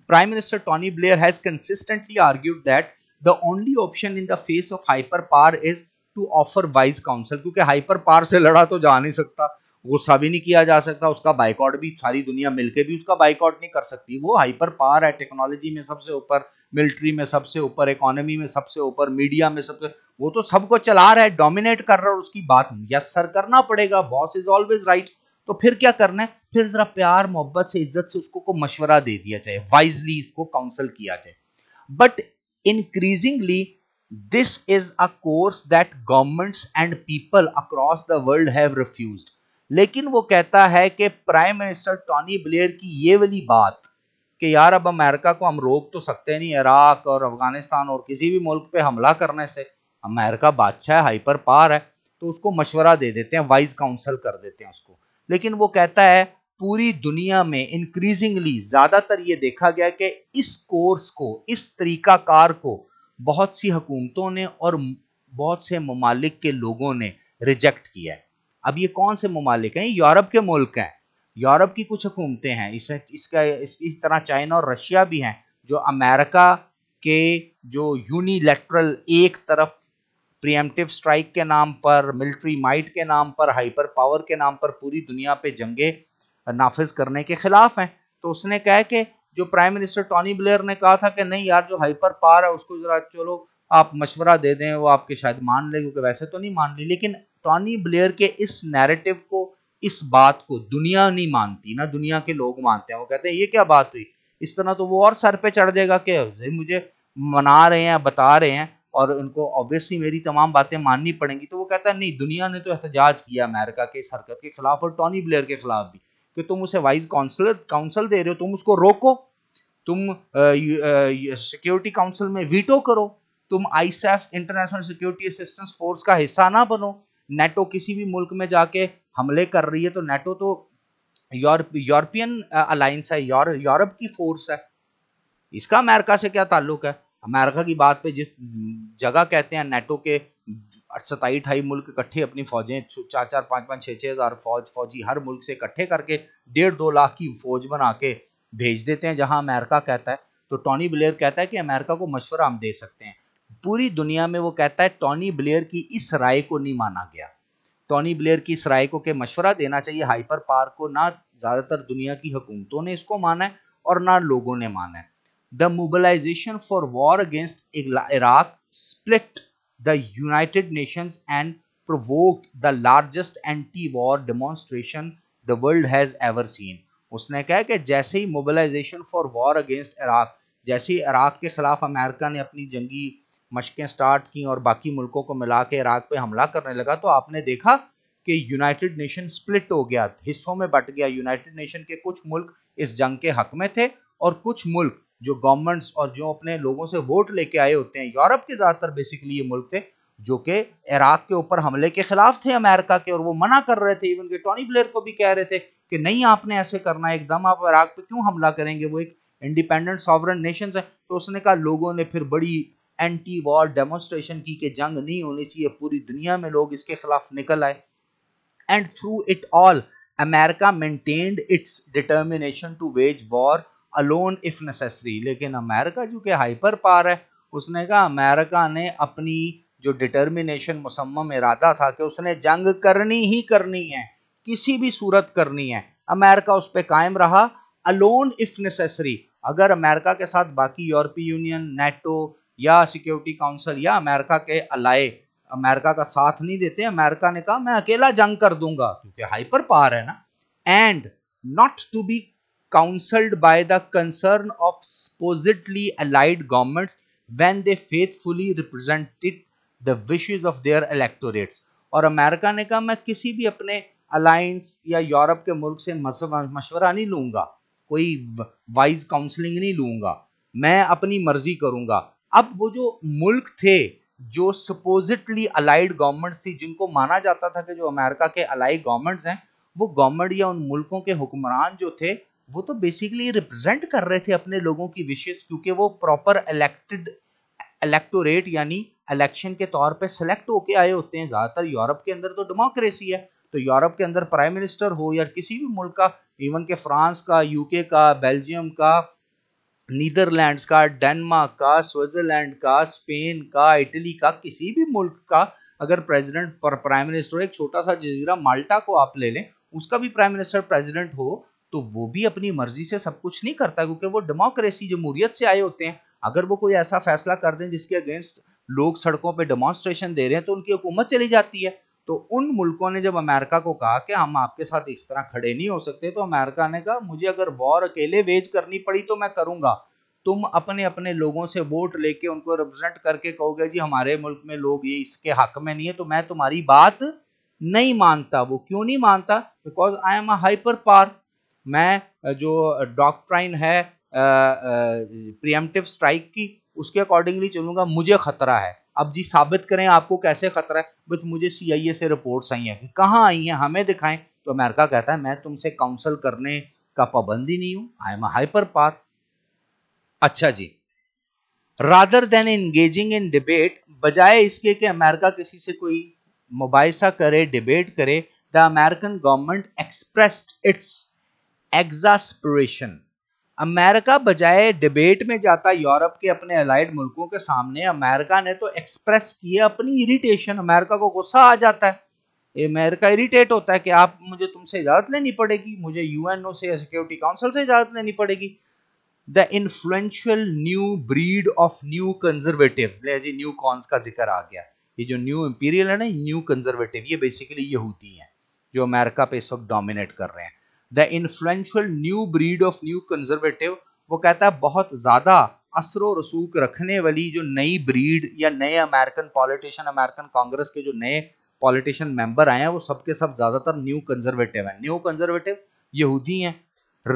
prime minister Tony Blair has consistently argued that the only option in the face of hyper power is to offer wise counsel क्योंकि हाइपर पार से लड़ा तो जा नहीं सकता गुस्सा भी नहीं किया जा सकता उसका बाइकआउट भी सारी दुनिया मिलके भी उसका बाइकआउट नहीं कर सकती वो हाइपर पावर है टेक्नोलॉजी में सबसे ऊपर मिलिट्री में सबसे ऊपर इकोनॉमी में सबसे ऊपर मीडिया में सबसे वो तो सबको चला रहा है डोमिनेट कर रहा है उसकी बात यस सर करना पड़ेगा बॉस इज ऑलवेज राइट तो फिर क्या करना है फिर जरा प्यार मोहब्बत से इज्जत से उसको को मशवरा दे दिया जाए वाइजली उसको काउंसिल किया जाए but increasingly this is a course that governments and people across the world have refused लेकिन वो कहता है कि प्राइम मिनिस्टर टॉनी ब्लेयर की ये वाली बात कि यार अब अमेरिका को हम रोक तो सकते नहीं इराक और अफगानिस्तान और किसी भी मुल्क पे हमला करने से अमेरिका बादशाह है हाइपर पार है तो उसको मशवरा दे देते हैं वाइस काउंसिल कर देते हैं उसको लेकिन वो कहता है पूरी दुनिया में इंक्रीजिंगली ज़्यादातर ये देखा गया कि इस कोर्स को इस तरीक़ाकार को बहुत सी हुकूमतों ने और बहुत से ममालिक के लोगों ने रिजेक्ट किया है अब ये कौन से ममालिक हैं यूरोप के मुल्क हैं यूरोप की कुछ हुकूमतें हैं इस इसका इस, इस तरह चाइना और रशिया भी हैं जो अमेरिका के जो यूनिलेटरल एक तरफ प्रियमटिव स्ट्राइक के नाम पर मिलिट्री माइट के नाम पर हाइपर पावर के नाम पर पूरी दुनिया पे जंगे नाफिज करने के खिलाफ हैं तो उसने कहा कि जो प्राइम मिनिस्टर टॉनी ब्लेयर ने कहा था कि नहीं यार जो हाइपर पावर है उसको जरा चलो आप मशवरा दे दें वो आपके शायद मान लें क्योंकि वैसे तो नहीं मान ली लेकिन टॉनी ब्लेयर के इस नैरेटिव को इस बात को दुनिया नहीं मानती ना दुनिया के लोग मानते हैं वो कहते हैं ये क्या बात हुई इस तरह तो वो और सर पे चढ़ जाएगा कि मुझे मना रहे हैं बता रहे हैं और उनको ऑब्वियसली मेरी तमाम बातें माननी पड़ेंगी तो वो कहता है नहीं दुनिया ने तो एहतजाज किया अमेरिका के इस हरकत के खिलाफ और टॉनी ब्लेयर के खिलाफ भी कि तुम उसे वाइस काउंसलर काउंसिल दे रहे हो तुम उसको रोको तुम सिक्योरिटी काउंसिल में वीटो करो तुम ISAF international security assistance force का हिस्सा ना बनो नेटो किसी भी मुल्क में जाके हमले कर रही है तो नेटो तो यूरोपियन अलायंस है यूरोप की फोर्स है इसका अमेरिका से क्या ताल्लुक है अमेरिका की बात पे जिस जगह कहते हैं नेटो के सताई अठाई मुल्क इकट्ठे अपनी फौजें चार चार पाँच पाँच छः छः हज़ार फौज फौजी हर मुल्क से इकट्ठे करके डेढ़ दो लाख की फौज बना के भेज देते हैं जहां अमेरिका कहता है तो टॉनी ब्लेयर कहता है कि अमेरिका को मशवरा हम दे सकते हैं पूरी दुनिया में वो कहता है टॉनी ब्लेयर की इस राय को नहीं माना गया टॉनी ब्लेयर की इस राय को के मशवरा देना चाहिए हाइपर पार को ना ज़्यादातर दुनिया की हुकूमतों ने इसको माना है और ना लोगों ने माना है the mobilization for war against Iraq split the United Nations and provoke the largest anti war demonstration the world has ever seen उसने कहा कि जैसे ही mobilization for war against Iraq जैसे ही इराक के खिलाफ अमेरिका ने अपनी जंगी मशकें स्टार्ट की और बाकी मुल्कों को मिला के इराक पे हमला करने लगा तो आपने देखा कि यूनाइटेड नेशन स्प्लिट हो गया हिस्सों में बट गया यूनाइटेड नेशन के कुछ मुल्क इस जंग के हक में थे और कुछ मुल्क जो गवर्नमेंट्स और जो अपने लोगों से वोट लेके आए होते हैं यूरोप के ज़्यादातर बेसिकली ये मुल्क थे जो कि इराक के ऊपर हमले के खिलाफ थे अमेरिका के और वो मना कर रहे थे इवन के टॉनी ब्लेयर को भी कह रहे थे कि नहीं आपने ऐसे करना एकदम आप इराक पे क्यों हमला करेंगे वो एक इंडिपेंडेंट सॉवरन नेशंस है तो उसने कहा लोगों ने फिर बड़ी एंटी वॉर डेमोस्ट्रेशन की कि जंग नहीं होनी चाहिए पूरी दुनिया में लोग इसके खिलाफ निकल आए and through it all America maintained its determination to wage war alone if necessary लेकिन अमेरिका जो कि हाइपर पार है उसने कहा अमेरिका ने अपनी जो डिटर्मिनेशन मुसम इरादा था कि उसने जंग करनी ही करनी है किसी भी सूरत करनी है अमेरिका उस पर कायम रहा अलोन इफ नेसेसरी अगर अमेरिका के साथ बाकी यूरोपीय यूनियन नेटो या सिक्योरिटी काउंसिल या अमेरिका के अलाए अमेरिका का साथ नहीं देते अमेरिका ने कहा मैं अकेला जंग कर दूंगा क्योंकि हाइपर पावर है ना and not to be counselled by the concern of supposedly allied governments when they faithfully represented the wishes of their electorates और अमेरिका ने कहा मैं किसी भी अपने अलायंस या यूरोप के मुल्क से मशवरा नहीं लूंगा कोई वाइज काउंसलिंग नहीं लूंगा मैं अपनी मर्जी करूंगा अब वो जो मुल्क थे जो सपोजिटली अलाइड गवर्नमेंट्स थी जिनको माना जाता था कि जो अमेरिका के अलाइड गवर्नमेंट्स हैं वो गवर्नमेंट या उन मुल्कों के हुक्मरान जो थे वो तो बेसिकली रिप्रेजेंट कर रहे थे अपने लोगों की विशेष क्योंकि वो प्रॉपर इलेक्टेड इलेक्टोरेट यानी इलेक्शन के तौर पे सेलेक्ट होके आए होते हैं ज़्यादातर यूरोप के अंदर तो डेमोक्रेसी है तो यूरोप के अंदर प्राइम मिनिस्टर हो या किसी भी मुल्क का इवन के फ्रांस का यूके का बेल्जियम का नीदरलैंड्स का डेनमार्क का स्विट्जरलैंड का स्पेन का इटली का किसी भी मुल्क का अगर प्रेसिडेंट पर प्राइम मिनिस्टर एक छोटा सा जजीरा माल्टा को आप ले लें उसका भी प्राइम मिनिस्टर प्रेसिडेंट हो तो वो भी अपनी मर्जी से सब कुछ नहीं करता क्योंकि वो डेमोक्रेसी जमहूरियत से आए होते हैं अगर वो कोई ऐसा फैसला कर दें जिसके अगेंस्ट लोग सड़कों पर डेमोन्स्ट्रेशन दे रहे हैं तो उनकी हुकूमत चली जाती है तो उन मुल्कों ने जब अमेरिका को कहा कि हम आपके साथ इस तरह खड़े नहीं हो सकते तो अमेरिका ने कहा मुझे अगर वॉर अकेले वेज करनी पड़ी तो मैं करूंगा तुम अपने अपने लोगों से वोट लेके उनको रिप्रेजेंट करके कहोगे जी हमारे मुल्क में लोग ये इसके हक में नहीं है तो मैं तुम्हारी बात नहीं मानता वो क्यों नहीं मानता because I am a hyper power मैं जो डॉक्ट्राइन है प्रियमटिव स्ट्राइक की उसके अकॉर्डिंगली चलूंगा मुझे खतरा है अब जी साबित करें आपको कैसे खतरा है बस मुझे सीआईए से रिपोर्ट्स आई हैं कि कहाँ आई हैं हमें दिखाएं तो अमेरिका कहता है मैं तुमसे काउंसिल करने का पाबंदी नहीं हूं आई एम हाइपर पार अच्छा जी rather than engaging in debate बजाय इसके कि अमेरिका किसी से कोई मुबासा करे डिबेट करे the American government expressed its exasperation America बजाय डिबेट में जाता यूरोप के अपने अलाइड मुल्कों के सामने अमेरिका ने तो एक्सप्रेस किया अपनी इरिटेशन अमेरिका को गुस्सा आ जाता है अमेरिका इरिटेट होता है कि आप मुझे तुमसे इजाज़त लेनी पड़ेगी मुझे यूएनओ से सिक्योरिटी काउंसिल से इजाज़त लेनी पड़ेगी the influential new breed of new conservative legion new cons का जिक्र आ गया ये जो न्यू इंपीरियल है ना न्यू कंजर्वेटिव ये बेसिकली होती है जो अमेरिका पे इस वक्त डोमिनेट कर रहे हैं the influential new breed of new conservative वो कहता है बहुत ज़्यादा असर रसूख रखने वाली जो नई ब्रीड या नए अमेरिकन पॉलिटिशियन अमेरिकन कांग्रेस के जो नए पॉलिटिशियन मेंबर आए हैं वो सबके सब, सब ज़्यादातर न्यू कंजर्वेटिव हैं न्यू कंजर्वेटिव यहूदी हैं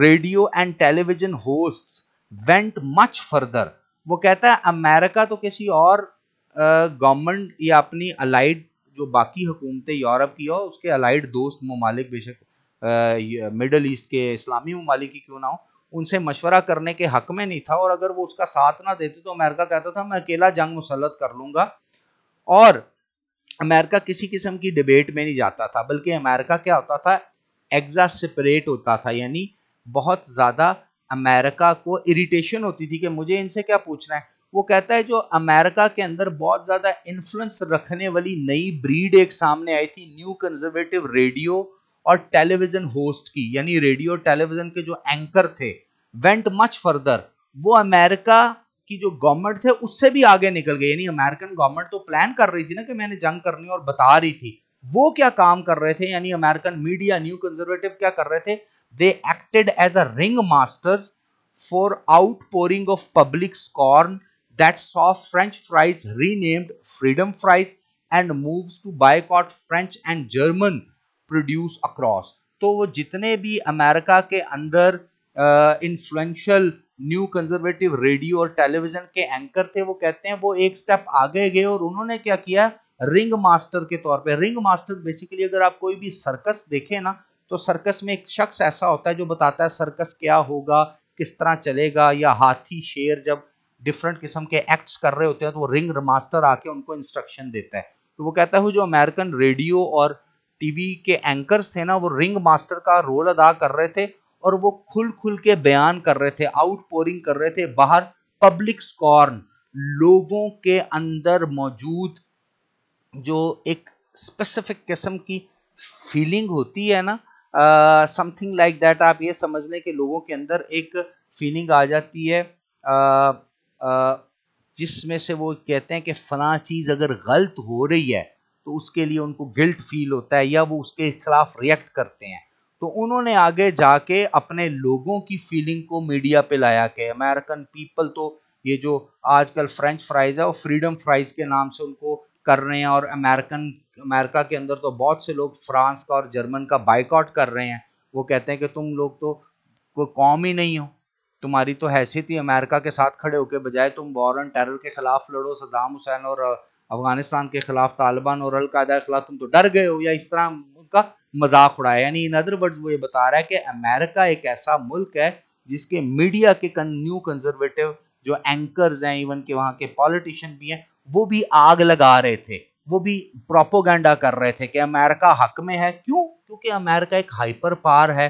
radio and television host went much further वो कहता है अमेरिका तो किसी और गवर्नमेंट या अपनी अलाइड जो बाकी हुकूमतें यूरोप की हो उसके अलाइड दोस्त ममालिक बेशक मिडल ईस्ट के इस्लामी ममालिक क्यों ना हो उनसे मशवरा करने के हक में नहीं था और अगर वो उसका साथ ना देते तो अमेरिका कहता था मैं अकेला जंग मुसलत कर लूंगा और अमेरिका किसी किस्म की डिबेट में नहीं जाता था बल्कि अमेरिका क्या होता था एग्जासपरेट होता था यानी बहुत ज़्यादा अमेरिका को इरिटेशन होती थी कि मुझे इनसे क्या पूछना है वो कहता है जो अमेरिका के अंदर बहुत ज़्यादा इन्फ्लुएंस रखने वाली नई ब्रीड एक सामने आई थी न्यू कंजर्वेटिव रेडियो और टेलीविजन होस्ट की यानी रेडियो टेलीविजन के जो एंकर थे वेंट मच फर्दर वो अमेरिका की जो गवर्नमेंट थे उससे भी आगे निकल गए यानी अमेरिकन गवर्नमेंट तो प्लान कर रही थी ना कि मैंने जंग करनी और बता रही थी वो क्या काम कर रहे थे यानी अमेरिकन मीडिया न्यू कंजर्वेटिव क्या कर रहे थे they acted as a ring masters for outpouring of public scorn that saw French fries renamed freedom fries and moves to boycott French and German produce across तो वो जितने भी America के अंदर इंफ्लुएंशियल न्यू कंजर्वेटिव रेडियो और television के anchor थे वो कहते हैं वो एक स्टेप आगे गए और उन्होंने क्या किया रिंग मास्टर के तौर पे रिंग मास्टर बेसिकली अगर आप कोई भी सर्कस देखें ना तो सर्कस में एक शख्स ऐसा होता है जो बताता है सर्कस क्या होगा किस तरह चलेगा या हाथी शेर जब डिफरेंट किस्म के एक्ट्स कर रहे होते हैं तो वो रिंग मास्टर आके उनको इंस्ट्रक्शन देता है तो वो कहता है वो जो अमेरिकन रेडियो और टीवी के एंकर्स थे ना वो रिंग मास्टर का रोल अदा कर रहे थे और वो खुल खुल के बयान कर रहे थे आउटपोरिंग कर रहे थे बाहर पब्लिक स्कॉर्न लोगों के अंदर मौजूद जो एक स्पेसिफिक किस्म की फीलिंग होती है ना समथिंग लाइक दैट आप ये समझ लें कि लोगों के अंदर एक फीलिंग आ जाती है uh, uh, जिसमें से वो कहते हैं कि फ़ला चीज़ अगर गलत हो रही है तो उसके लिए उनको गिल्ट फील होता है या वो उसके खिलाफ रिएक्ट करते हैं तो उन्होंने आगे जाके अपने लोगों की फीलिंग को मीडिया पे लाया के अमेरिकन पीपल तो ये जो आजकल फ्रेंच फ्राइज है वो फ्रीडम फ्राइज के नाम से उनको कर रहे हैं और अमेरिकन अमेरिका के अंदर तो बहुत से लोग फ्रांस का और जर्मन का बाइकआउट कर रहे हैं वो कहते हैं कि तुम लोग तो कोई कौम ही नहीं हो तुम्हारी तो हैसियत ही अमेरिका के साथ खड़े होकर बजाय तुम वॉर एंड टेरर के खिलाफ लड़ो सदाम हुसैन और अफगानिस्तान के खिलाफ तालिबान और अलकायदा के खिलाफ तुम तो डर गए हो या इस तरह उनका मजाक उड़ाया यानी इन अदर वर्ड्स वो ये बता रहा है कि अमेरिका एक ऐसा मुल्क है जिसके मीडिया के न्यू कंजर्वेटिव जो एंकर्स हैं इवन के वहाँ के पॉलिटिशियन भी हैं वो भी आग लगा रहे थे वो भी प्रोपोगंडा कर रहे थे कि अमेरिका हक में है क्यों क्योंकि अमेरिका एक हाइपर पावर है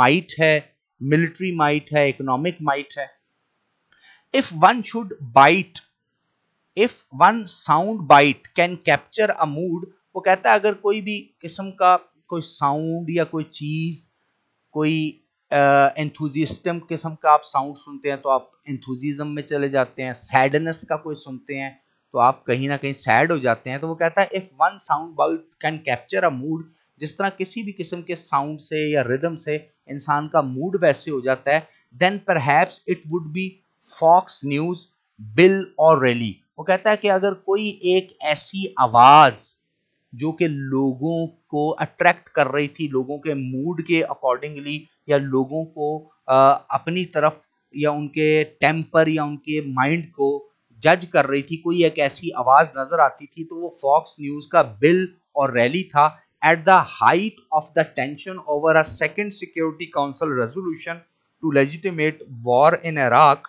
माइट है मिलिट्री माइट है इकोनॉमिक माइट है if one should bite if one sound bite can capture a mood वो कहता है अगर कोई भी किस्म का कोई साउंड या कोई चीज कोई एंथुजिस्टम uh, किस्म का आप साउंड सुनते हैं तो आप एंथुजिज्म में चले जाते हैं सैडनेस का कोई सुनते हैं तो आप कहीं ना कहीं सैड हो जाते हैं तो वो कहता है if one sound bite can capture a mood जिस तरह किसी भी किस्म के साउंड से या रिदम से इंसान का मूड वैसे हो जाता है देन पर it would be Fox News Bill O'Reilly वो कहता है कि अगर कोई एक ऐसी आवाज़ जो कि लोगों को अट्रैक्ट कर रही थी लोगों के मूड के अकॉर्डिंगली या लोगों को आ, अपनी तरफ या उनके टेम्पर या उनके माइंड को जज कर रही थी कोई एक ऐसी आवाज़ नज़र आती थी तो वो फॉक्स न्यूज़ का बिल और रैली था at the height of the tension over a second security council resolution to legitimate war in Iraq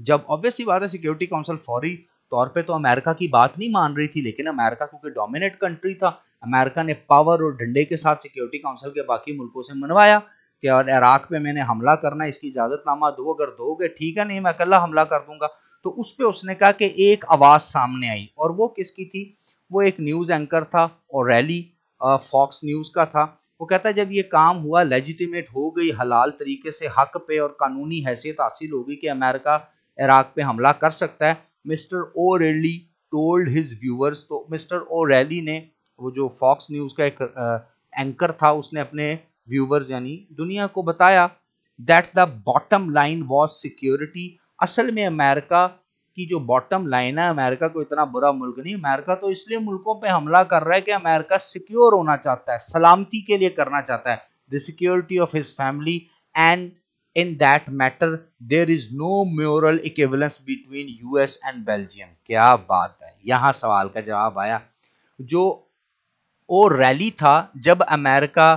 जब ऑब्वियसली बात है सिक्योरिटी काउंसिल फौरी तौर पे तो अमेरिका की बात नहीं मान रही थी लेकिन अमेरिका क्योंकि डोमिनेट कंट्री था अमेरिका ने पावर और डंडे के साथ सिक्योरिटी काउंसिल के बाकी मुल्कों से मनवाया कि और इराक पे मैंने हमला करना इसकी इजाज़तनामा दो अगर दोगे ठीक है नहीं मैं अकेला हमला कर दूंगा तो उस पर उसने कहा कि एक आवाज़ सामने आई और वो किसकी थी वो एक न्यूज़ एंकर था और रैली फॉक्स न्यूज़ का था वो कहता है जब ये काम हुआ लेजिटिमेट हो गई हलाल तरीके से हक पे और कानूनी हैसियत हासिल होगी कि अमेरिका इराक पे हमला कर सकता है Mr O'Reilly told his viewers तो मिस्टर ओ रैली ने वो जो फॉक्स न्यूज़ का एक एंकर था उसने अपने व्यूवर्स यानी दुनिया को बताया that the bottom line was security असल में अमेरिका की जो बॉटम लाइन है अमेरिका को इतना बुरा मुल्क नहीं अमेरिका तो इसलिए मुल्कों पे हमला कर रहा है कि अमेरिका सिक्योर होना चाहता है सलामती के लिए करना चाहता है the security of his family and in that matter there is no moral equivalence between US and Belgium क्या बात है यहां सवाल का जवाब आया जो वो रैली था जब अमेरिका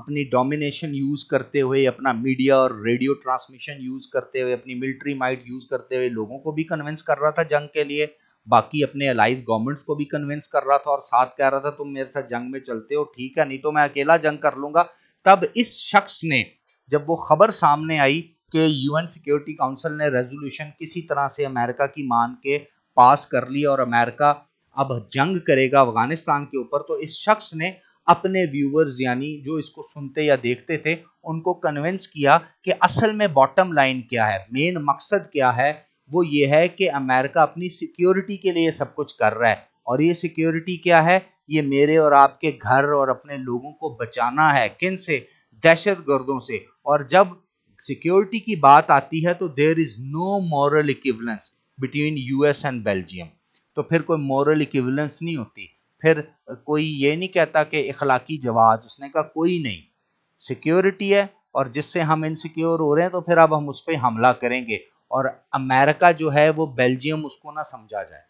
अपनी डोमिनेशन यूज़ करते हुए अपना मीडिया और रेडियो ट्रांसमिशन यूज़ करते हुए अपनी मिलिट्री माइट यूज़ करते हुए लोगों को भी कन्विंस कर रहा था जंग के लिए बाकी अपने अलाइज गवर्नमेंट्स को भी कन्विंस कर रहा था और साथ कह रहा था तुम मेरे साथ जंग में चलते हो ठीक है नहीं तो मैं अकेला जंग कर लूंगा तब इस शख्स ने जब वो खबर सामने आई कि यूएन सिक्योरिटी काउंसिल ने रेजोल्यूशन किसी तरह से अमेरिका की मान के पास कर ली और अमेरिका अब जंग करेगा अफगानिस्तान के ऊपर तो इस शख्स ने अपने व्यूवर्स यानी जो इसको सुनते या देखते थे उनको कन्विंस किया कि असल में बॉटम लाइन क्या है मेन मकसद क्या है वो ये है कि अमेरिका अपनी सिक्योरिटी के लिए सब कुछ कर रहा है और ये सिक्योरिटी क्या है ये मेरे और आपके घर और अपने लोगों को बचाना है किन से दहशत गर्दों से और जब सिक्योरिटी की बात आती है तो there is no moral equivalence between US and Belgium तो फिर कोई मॉरल इक्विवलेंस नहीं होती फिर कोई ये नहीं कहता कि इखलाकी जवाब उसने कहा कोई नहीं सिक्योरिटी है और जिससे हम इनसिक्योर हो रहे हैं तो फिर अब हम उस पर हमला करेंगे और अमेरिका जो है वो बेल्जियम उसको ना समझा जाए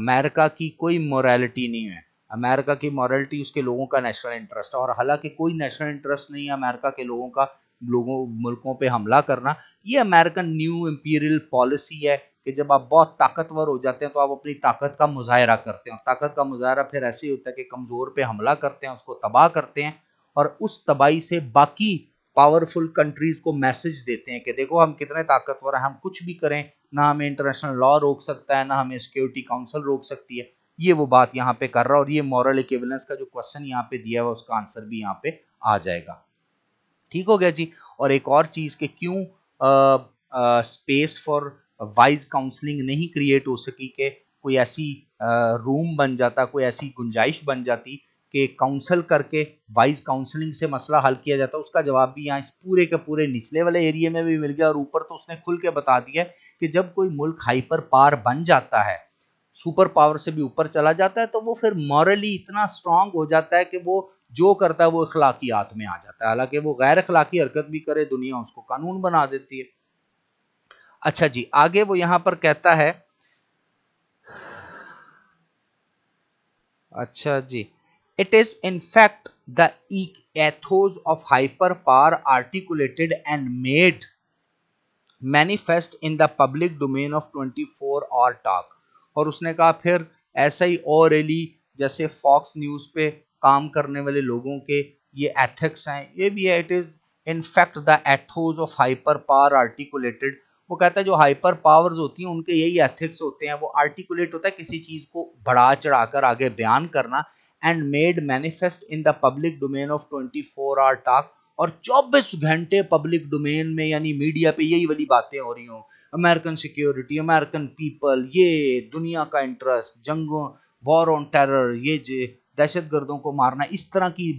अमेरिका की कोई मोरालिटी नहीं है अमेरिका की मॉरलिटी उसके लोगों का नेशनल इंटरेस्ट है और हालांकि कोई नेशनल इंटरेस्ट नहीं है अमेरिका के लोगों का लोगों मुल्कों पे हमला करना ये अमेरिकन न्यू इम्पीरियल पॉलिसी है कि जब आप बहुत ताकतवर हो जाते हैं तो आप अपनी ताकत का मुजाहरा करते हैं ताकत का मुजाहरा फिर ऐसे ही होता है कि कमज़ोर पे हमला करते हैं उसको तबाह करते हैं और उस तबाही से बाकी पावरफुल कंट्रीज़ को मैसेज देते हैं कि देखो हम कितने ताकतवर हैं हम कुछ भी करें ना हमें इंटरनेशनल लॉ रोक सकता है ना हमें सिक्योरिटी काउंसिल रोक सकती है ये वो बात यहाँ पे कर रहा है और ये मॉरल इक्विवेलेंस का जो क्वेश्चन यहाँ पे दिया हुआ उसका आंसर भी यहाँ पे आ जाएगा ठीक हो गया जी और एक और चीज के क्यों स्पेस फॉर वाइज काउंसलिंग नहीं क्रिएट हो सकी के कोई ऐसी रूम बन जाता कोई ऐसी गुंजाइश बन जाती कि काउंसल करके वाइज काउंसलिंग से मसला हल किया जाता उसका जवाब भी यहाँ इस पूरे के पूरे निचले वाले एरिया में भी मिल गया और ऊपर तो उसने खुल के बता दिया कि जब कोई मुल्क हाइपर पार बन जाता है सुपर पावर से भी ऊपर चला जाता है तो वो फिर मॉरली इतना स्ट्रांग हो जाता है कि वो जो करता है वो अखलाकियात में आ जाता है हालांकि वो गैर अखलाकी हरकत भी करे दुनिया उसको कानून बना देती है अच्छा जी आगे वो यहाँ पर कहता है अच्छा जी it is in fact the ethos of hyperpower articulated and made manifest in the public domain of 24 hour talk और उसने कहा फिर ऐसा ही और एली जैसे फॉक्स न्यूज़ पे काम करने वाले लोगों के ये एथिक्स हैं ये भी है it is in fact the ethos of hyper power articulated वो कहता है जो हाइपर पावर्स होती हैं उनके यही एथिक्स होते हैं वो आर्टिकुलेट होता है किसी चीज़ को बढ़ा चढ़ाकर आगे बयान करना and made manifest in the public domain of 24 four hour talk और 24 घंटे पब्लिक डोमेन में यानी मीडिया पे यही वाली बातें हो रही हों अमेरिकन सिक्योरिटी अमेरिकन पीपल ये दुनिया का इंटरेस्ट जंग वॉर ऑन टेरर ये जे दहशत गर्दों को मारना इस तरह की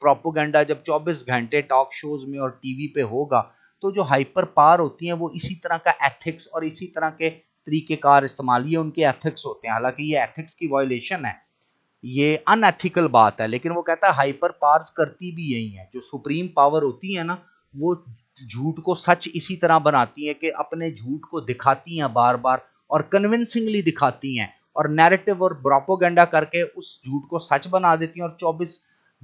प्रोपोगंडा जब 24 घंटे टॉक शोज में और टीवी पे होगा तो जो हाइपर पार होती हैं वो इसी तरह का एथिक्स और इसी तरह के तरीक़ेकार इस्तेमाल ये उनके एथिक्स होते हैं हालांकि ये एथिक्स की वायलेशन है ये अनएथिकल बात है लेकिन वो कहता है हाइपर पार्स करती भी यही है जो सुप्रीम पावर होती है ना वो झूठ को सच इसी तरह बनाती हैं कि अपने झूठ को दिखाती हैं बार बार और कन्विंसिंगली दिखाती हैं और नैरेटिव और ब्रापोगेंडा करके उस झूठ को सच बना देती हैं और 24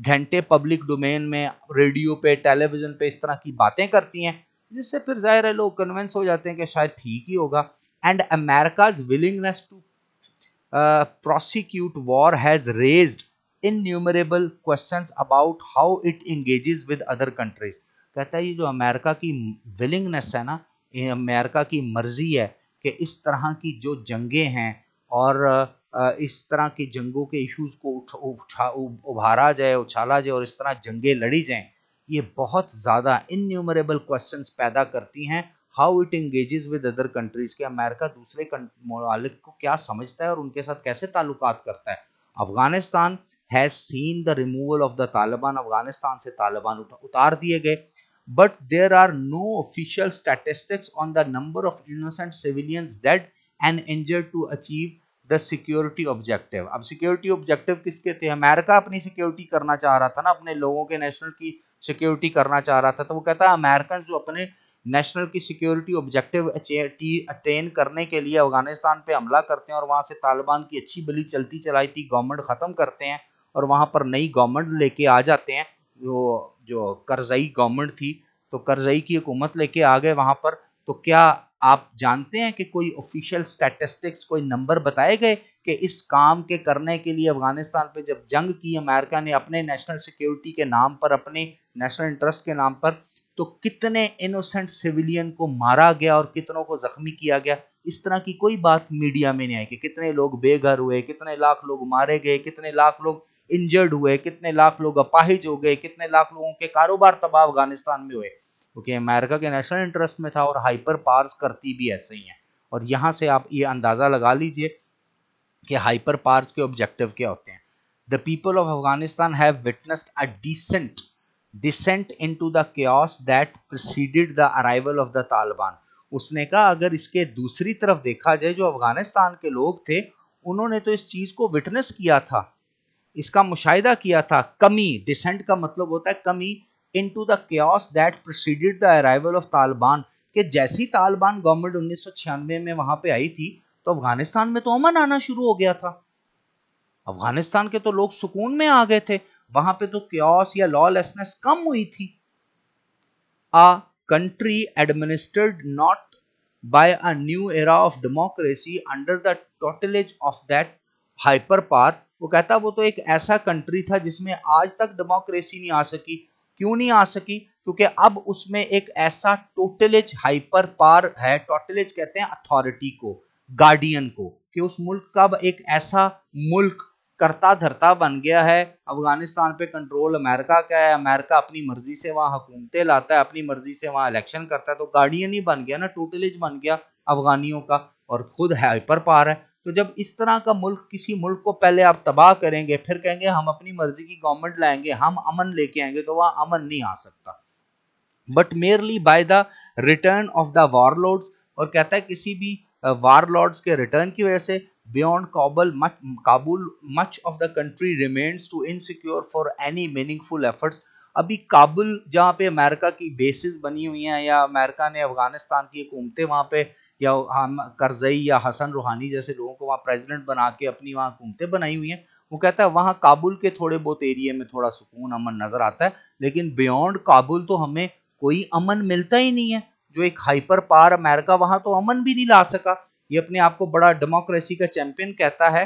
घंटे पब्लिक डोमेन में रेडियो पे टेलीविज़न पे इस तरह की बातें करती हैं जिससे फिर जाहिर है लोग कन्विंस हो जाते हैं कि शायद ठीक ही होगा and America's willingness to prosecute war has raised numerable question about how it engages with other countries कहता है ये जो अमेरिका की विलिंगनेस है ना अमेरिका की मर्जी है कि इस तरह की जो जंगें हैं और इस तरह की जंगों के इश्यूज को उठ उठा उभारा जाए उछाला जाए और इस तरह जंगें लड़ी जाएं ये बहुत ज़्यादा इन्यूमरेबल क्वेश्चंस पैदा करती हैं how it engage with other countries के अमेरिका दूसरे ममालिक को क्या समझता है और उनके साथ कैसे ताल्लुक करता है Afghanistan has seen the removal of the Taliban Afghanistan से तालिबान उतार दिए गए but there are no official statistics on the number of innocent civilians dead and injured to achieve the security objective अब सिक्योरिटी ऑब्जेक्टिव किसके थे अमेरिका अपनी सिक्योरिटी करना चाह रहा था ना अपने लोगों के नेशनल की सिक्योरिटी करना चाह रहा था तो वो कहता है अमेरिकन जो अपने नेशनल की सिक्योरिटी ऑब्जेक्टिव अटेन करने के लिए अफगानिस्तान पे हमला करते हैं और वहां से तालिबान की अच्छी बली चलती चलाई थी गवर्नमेंट ख़त्म करते हैं और वहां पर नई गवर्नमेंट लेके आ जाते हैं जो जो करजई गवर्नमेंट थी तो करजई की हुकूमत लेके आ गए वहां पर तो क्या आप जानते हैं कि कोई ऑफिशियल स्टेटिस्टिक्स कोई नंबर बताए गए कि इस काम के करने के लिए अफगानिस्तान पे जब जंग की अमेरिका ने अपने नेशनल सिक्योरिटी के नाम पर अपने नेशनल इंटरेस्ट के नाम पर तो कितने इनोसेंट सिविलियन को मारा गया और कितनों को जख्मी किया गया इस तरह की कोई बात मीडिया में नहीं आई कि कितने लोग बेघर हुए कितने लाख लोग मारे गए कितने लाख लोग इंजर्ड हुए कितने लाख लोग अपाहिज हो गए कितने लाख लोगों के कारोबार तबाह अफगानिस्तान में हुए क्योंकि अमेरिका के नेशनल इंटरेस्ट में था और हाइपर पार्स करती भी ऐसे ही है और यहाँ से आप ये अंदाज़ा लगा लीजिए कि हाइपर पार्स के ऑब्जेक्टिव क्या होते हैं the people of Afghanistan have witnessed a descent descent into the chaos that preceded the arrival of the Taliban. उसने कहा अगर इसके दूसरी तरफ देखा जाए जो अफगानिस्तान के लोग थे उन्होंने तो इस चीज को विटनेस किया था इसका मुशाहिदा किया था कमी डिसेंट का मतलब होता है कमी into this that preceded the arrival of Taliban के जैसी तालिबान गवर्नमेंट उन्नीस में वहां पे आई थी तो अफगानिस्तान में तो अमन आना शुरू हो गया था अफगानिस्तान के तो लोग सुकून में आ गए थे वहां पे तो क्योस या लॉलेसनेस कम हुई थी a country administered not by a new era of democracy under the tutelage of that hyper power वो कहता वो तो एक ऐसा कंट्री था जिसमें आज तक डेमोक्रेसी नहीं आ सकी क्यों नहीं आ सकी क्योंकि अब उसमें एक ऐसा टोटलेज हाइपर पार है टोटलेज कहते हैं अथॉरिटी को गार्डियन को कि उस मुल्क का एक ऐसा मुल्क करता धरता बन गया है अफगानिस्तान पे कंट्रोल अमेरिका का है अमेरिका अपनी मर्जी से वहाँ हुकूमतें लाता है अपनी मर्जी से वहाँ इलेक्शन करता है तो गार्डियन ही बन गया ना टोटलिज बन गया अफगानियों का और खुद हाइपर पार है तो जब इस तरह का मुल्क किसी मुल्क को पहले आप तबाह करेंगे फिर कहेंगे हम अपनी मर्जी की गवर्नमेंट लाएंगे हम अमन लेके आएंगे तो वहाँ अमन नहीं आ सकता but merely by the return of the warlords और कहता है किसी भी वार लॉर्ड्स के रिटर्न की वजह से Beyond Kabul, much, Kabul, much of the country remains too insecure for any meaningful efforts. अभी काबुल जहाँ पे अमेरिका की बेसिस बनी हुई हैं या अमेरिका ने अफगानिस्तान की हुकूमतें वहाँ पे या हम करजई या हसन रूहानी जैसे लोगों को वहाँ प्रेसिडेंट बना के अपनी वहाँ हुकूमतें बनाई हुई हैं वो कहता है वहाँ काबुल के थोड़े बहुत एरिए में थोड़ा सुकून अमन नज़र आता है लेकिन बियॉन्ड काबुल तो हमें कोई अमन मिलता ही नहीं है जो एक हाइपर पार अमेरिका वहाँ तो अमन भी नहीं ला सका ये अपने आप को बड़ा डेमोक्रेसी का चैंपियन कहता है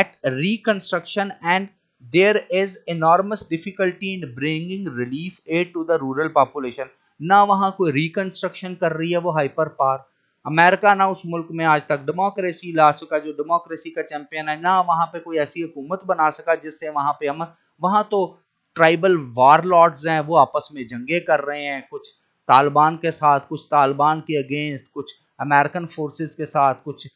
at reconstruction and there is enormous difficulty in bringing relief aid to the rural population ना वहां कोई रिकंस्ट्रक्शन कर रही है वो हाइपर पार अमेरिका ना उस मुल्क में आज तक डेमोक्रेसी ला सका जो डेमोक्रेसी का चैंपियन है ना वहां पे कोई ऐसी हुकूमत बना सका जिससे वहां पे हम वहां तो ट्राइबल वार लॉर्ड्स हैं वो आपस में जंगे कर रहे हैं कुछ तालिबान के साथ कुछ तालिबान के अगेंस्ट कुछ अमेरिकन फोर्सेस के साथ कुछ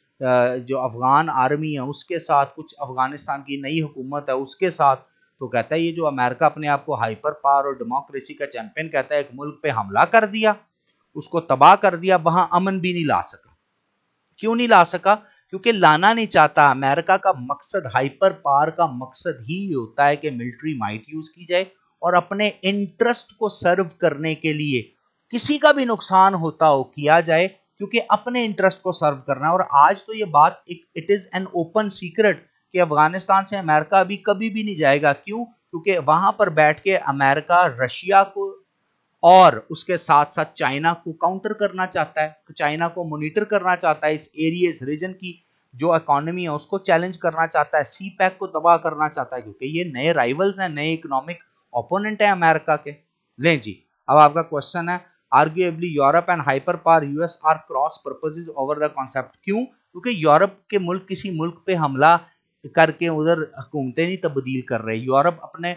जो अफ़गान आर्मी है उसके साथ कुछ अफ़गानिस्तान की नई हुकूमत है उसके साथ तो कहता है ये जो अमेरिका अपने आप को हाइपर पावर और डेमोक्रेसी का चैंपियन कहता है एक मुल्क पे हमला कर दिया उसको तबाह कर दिया वहां अमन भी नहीं ला सका क्यों नहीं ला सका क्योंकि लाना नहीं चाहता अमेरिका का मकसद हाइपर पावर का मकसद ही होता है कि मिलिट्री माइट यूज की जाए और अपने इंटरेस्ट को सर्व करने के लिए किसी का भी नुकसान होता हो किया जाए क्योंकि अपने इंटरेस्ट को सर्व करना है और आज तो ये बात एक it is an open secret कि अफगानिस्तान से अमेरिका अभी कभी भी नहीं जाएगा क्यों क्योंकि वहां पर बैठ के अमेरिका रशिया को और उसके साथ साथ चाइना को काउंटर करना चाहता है चाइना को मोनिटर करना चाहता है इस एरिए इस रीजन की जो इकोनॉमी है उसको चैलेंज करना चाहता है सी पैक को तबाह करना चाहता है क्योंकि ये नए राइवल्स हैं नए इकोनॉमिक ओपोनेंट हैं अमेरिका के लें जी अब आपका क्वेश्चन है arguably Europe and hyper power US are cross purposes over the concept क्यों क्योंकि यूरोप के मुल्क किसी मुल्क पे हमला करके उधर हुकूमतें नहीं तब्दील कर रहे यूरोप अपने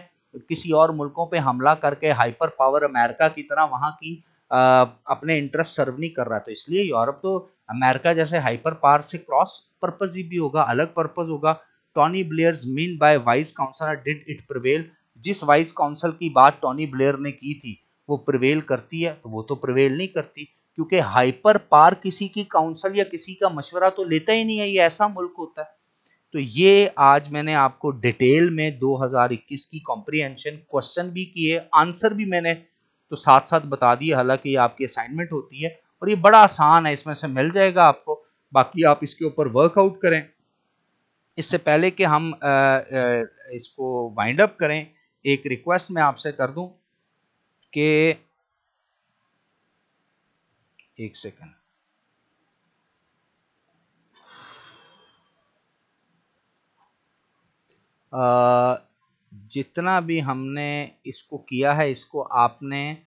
किसी और मुल्कों पे हमला करके हाइपर पावर अमेरिका की तरह वहाँ की आ, अपने इंटरेस्ट सर्व नहीं कर रहा तो इसलिए यूरोप तो अमेरिका जैसे हाइपर पावर से क्रॉस पर्पज ही भी होगा अलग पर्पज होगा Tony Blair's mean by wise counsellor did it prevail जिस वाइस काउंसिल की बात टॉनी ब्लेयर ने की थी वो प्रवेल करती है तो वो तो प्रवेल नहीं करती क्योंकि हाइपर पार किसी की काउंसिल या किसी का मशवरा तो लेता ही नहीं है ये ऐसा मुल्क होता है तो ये आज मैंने आपको डिटेल में 2021 की कॉम्प्रीहेंशन क्वेश्चन भी किए आंसर भी मैंने तो साथ साथ बता दिए हालांकि ये आपकी असाइनमेंट होती है और ये बड़ा आसान है इसमें से मिल जाएगा आपको बाकी आप इसके ऊपर वर्कआउट करें इससे पहले कि हम आ, आ, इसको वाइंड अप करें एक रिक्वेस्ट मैं आपसे कर दूँ के एक सेकंड जितना भी हमने इसको किया है इसको आपने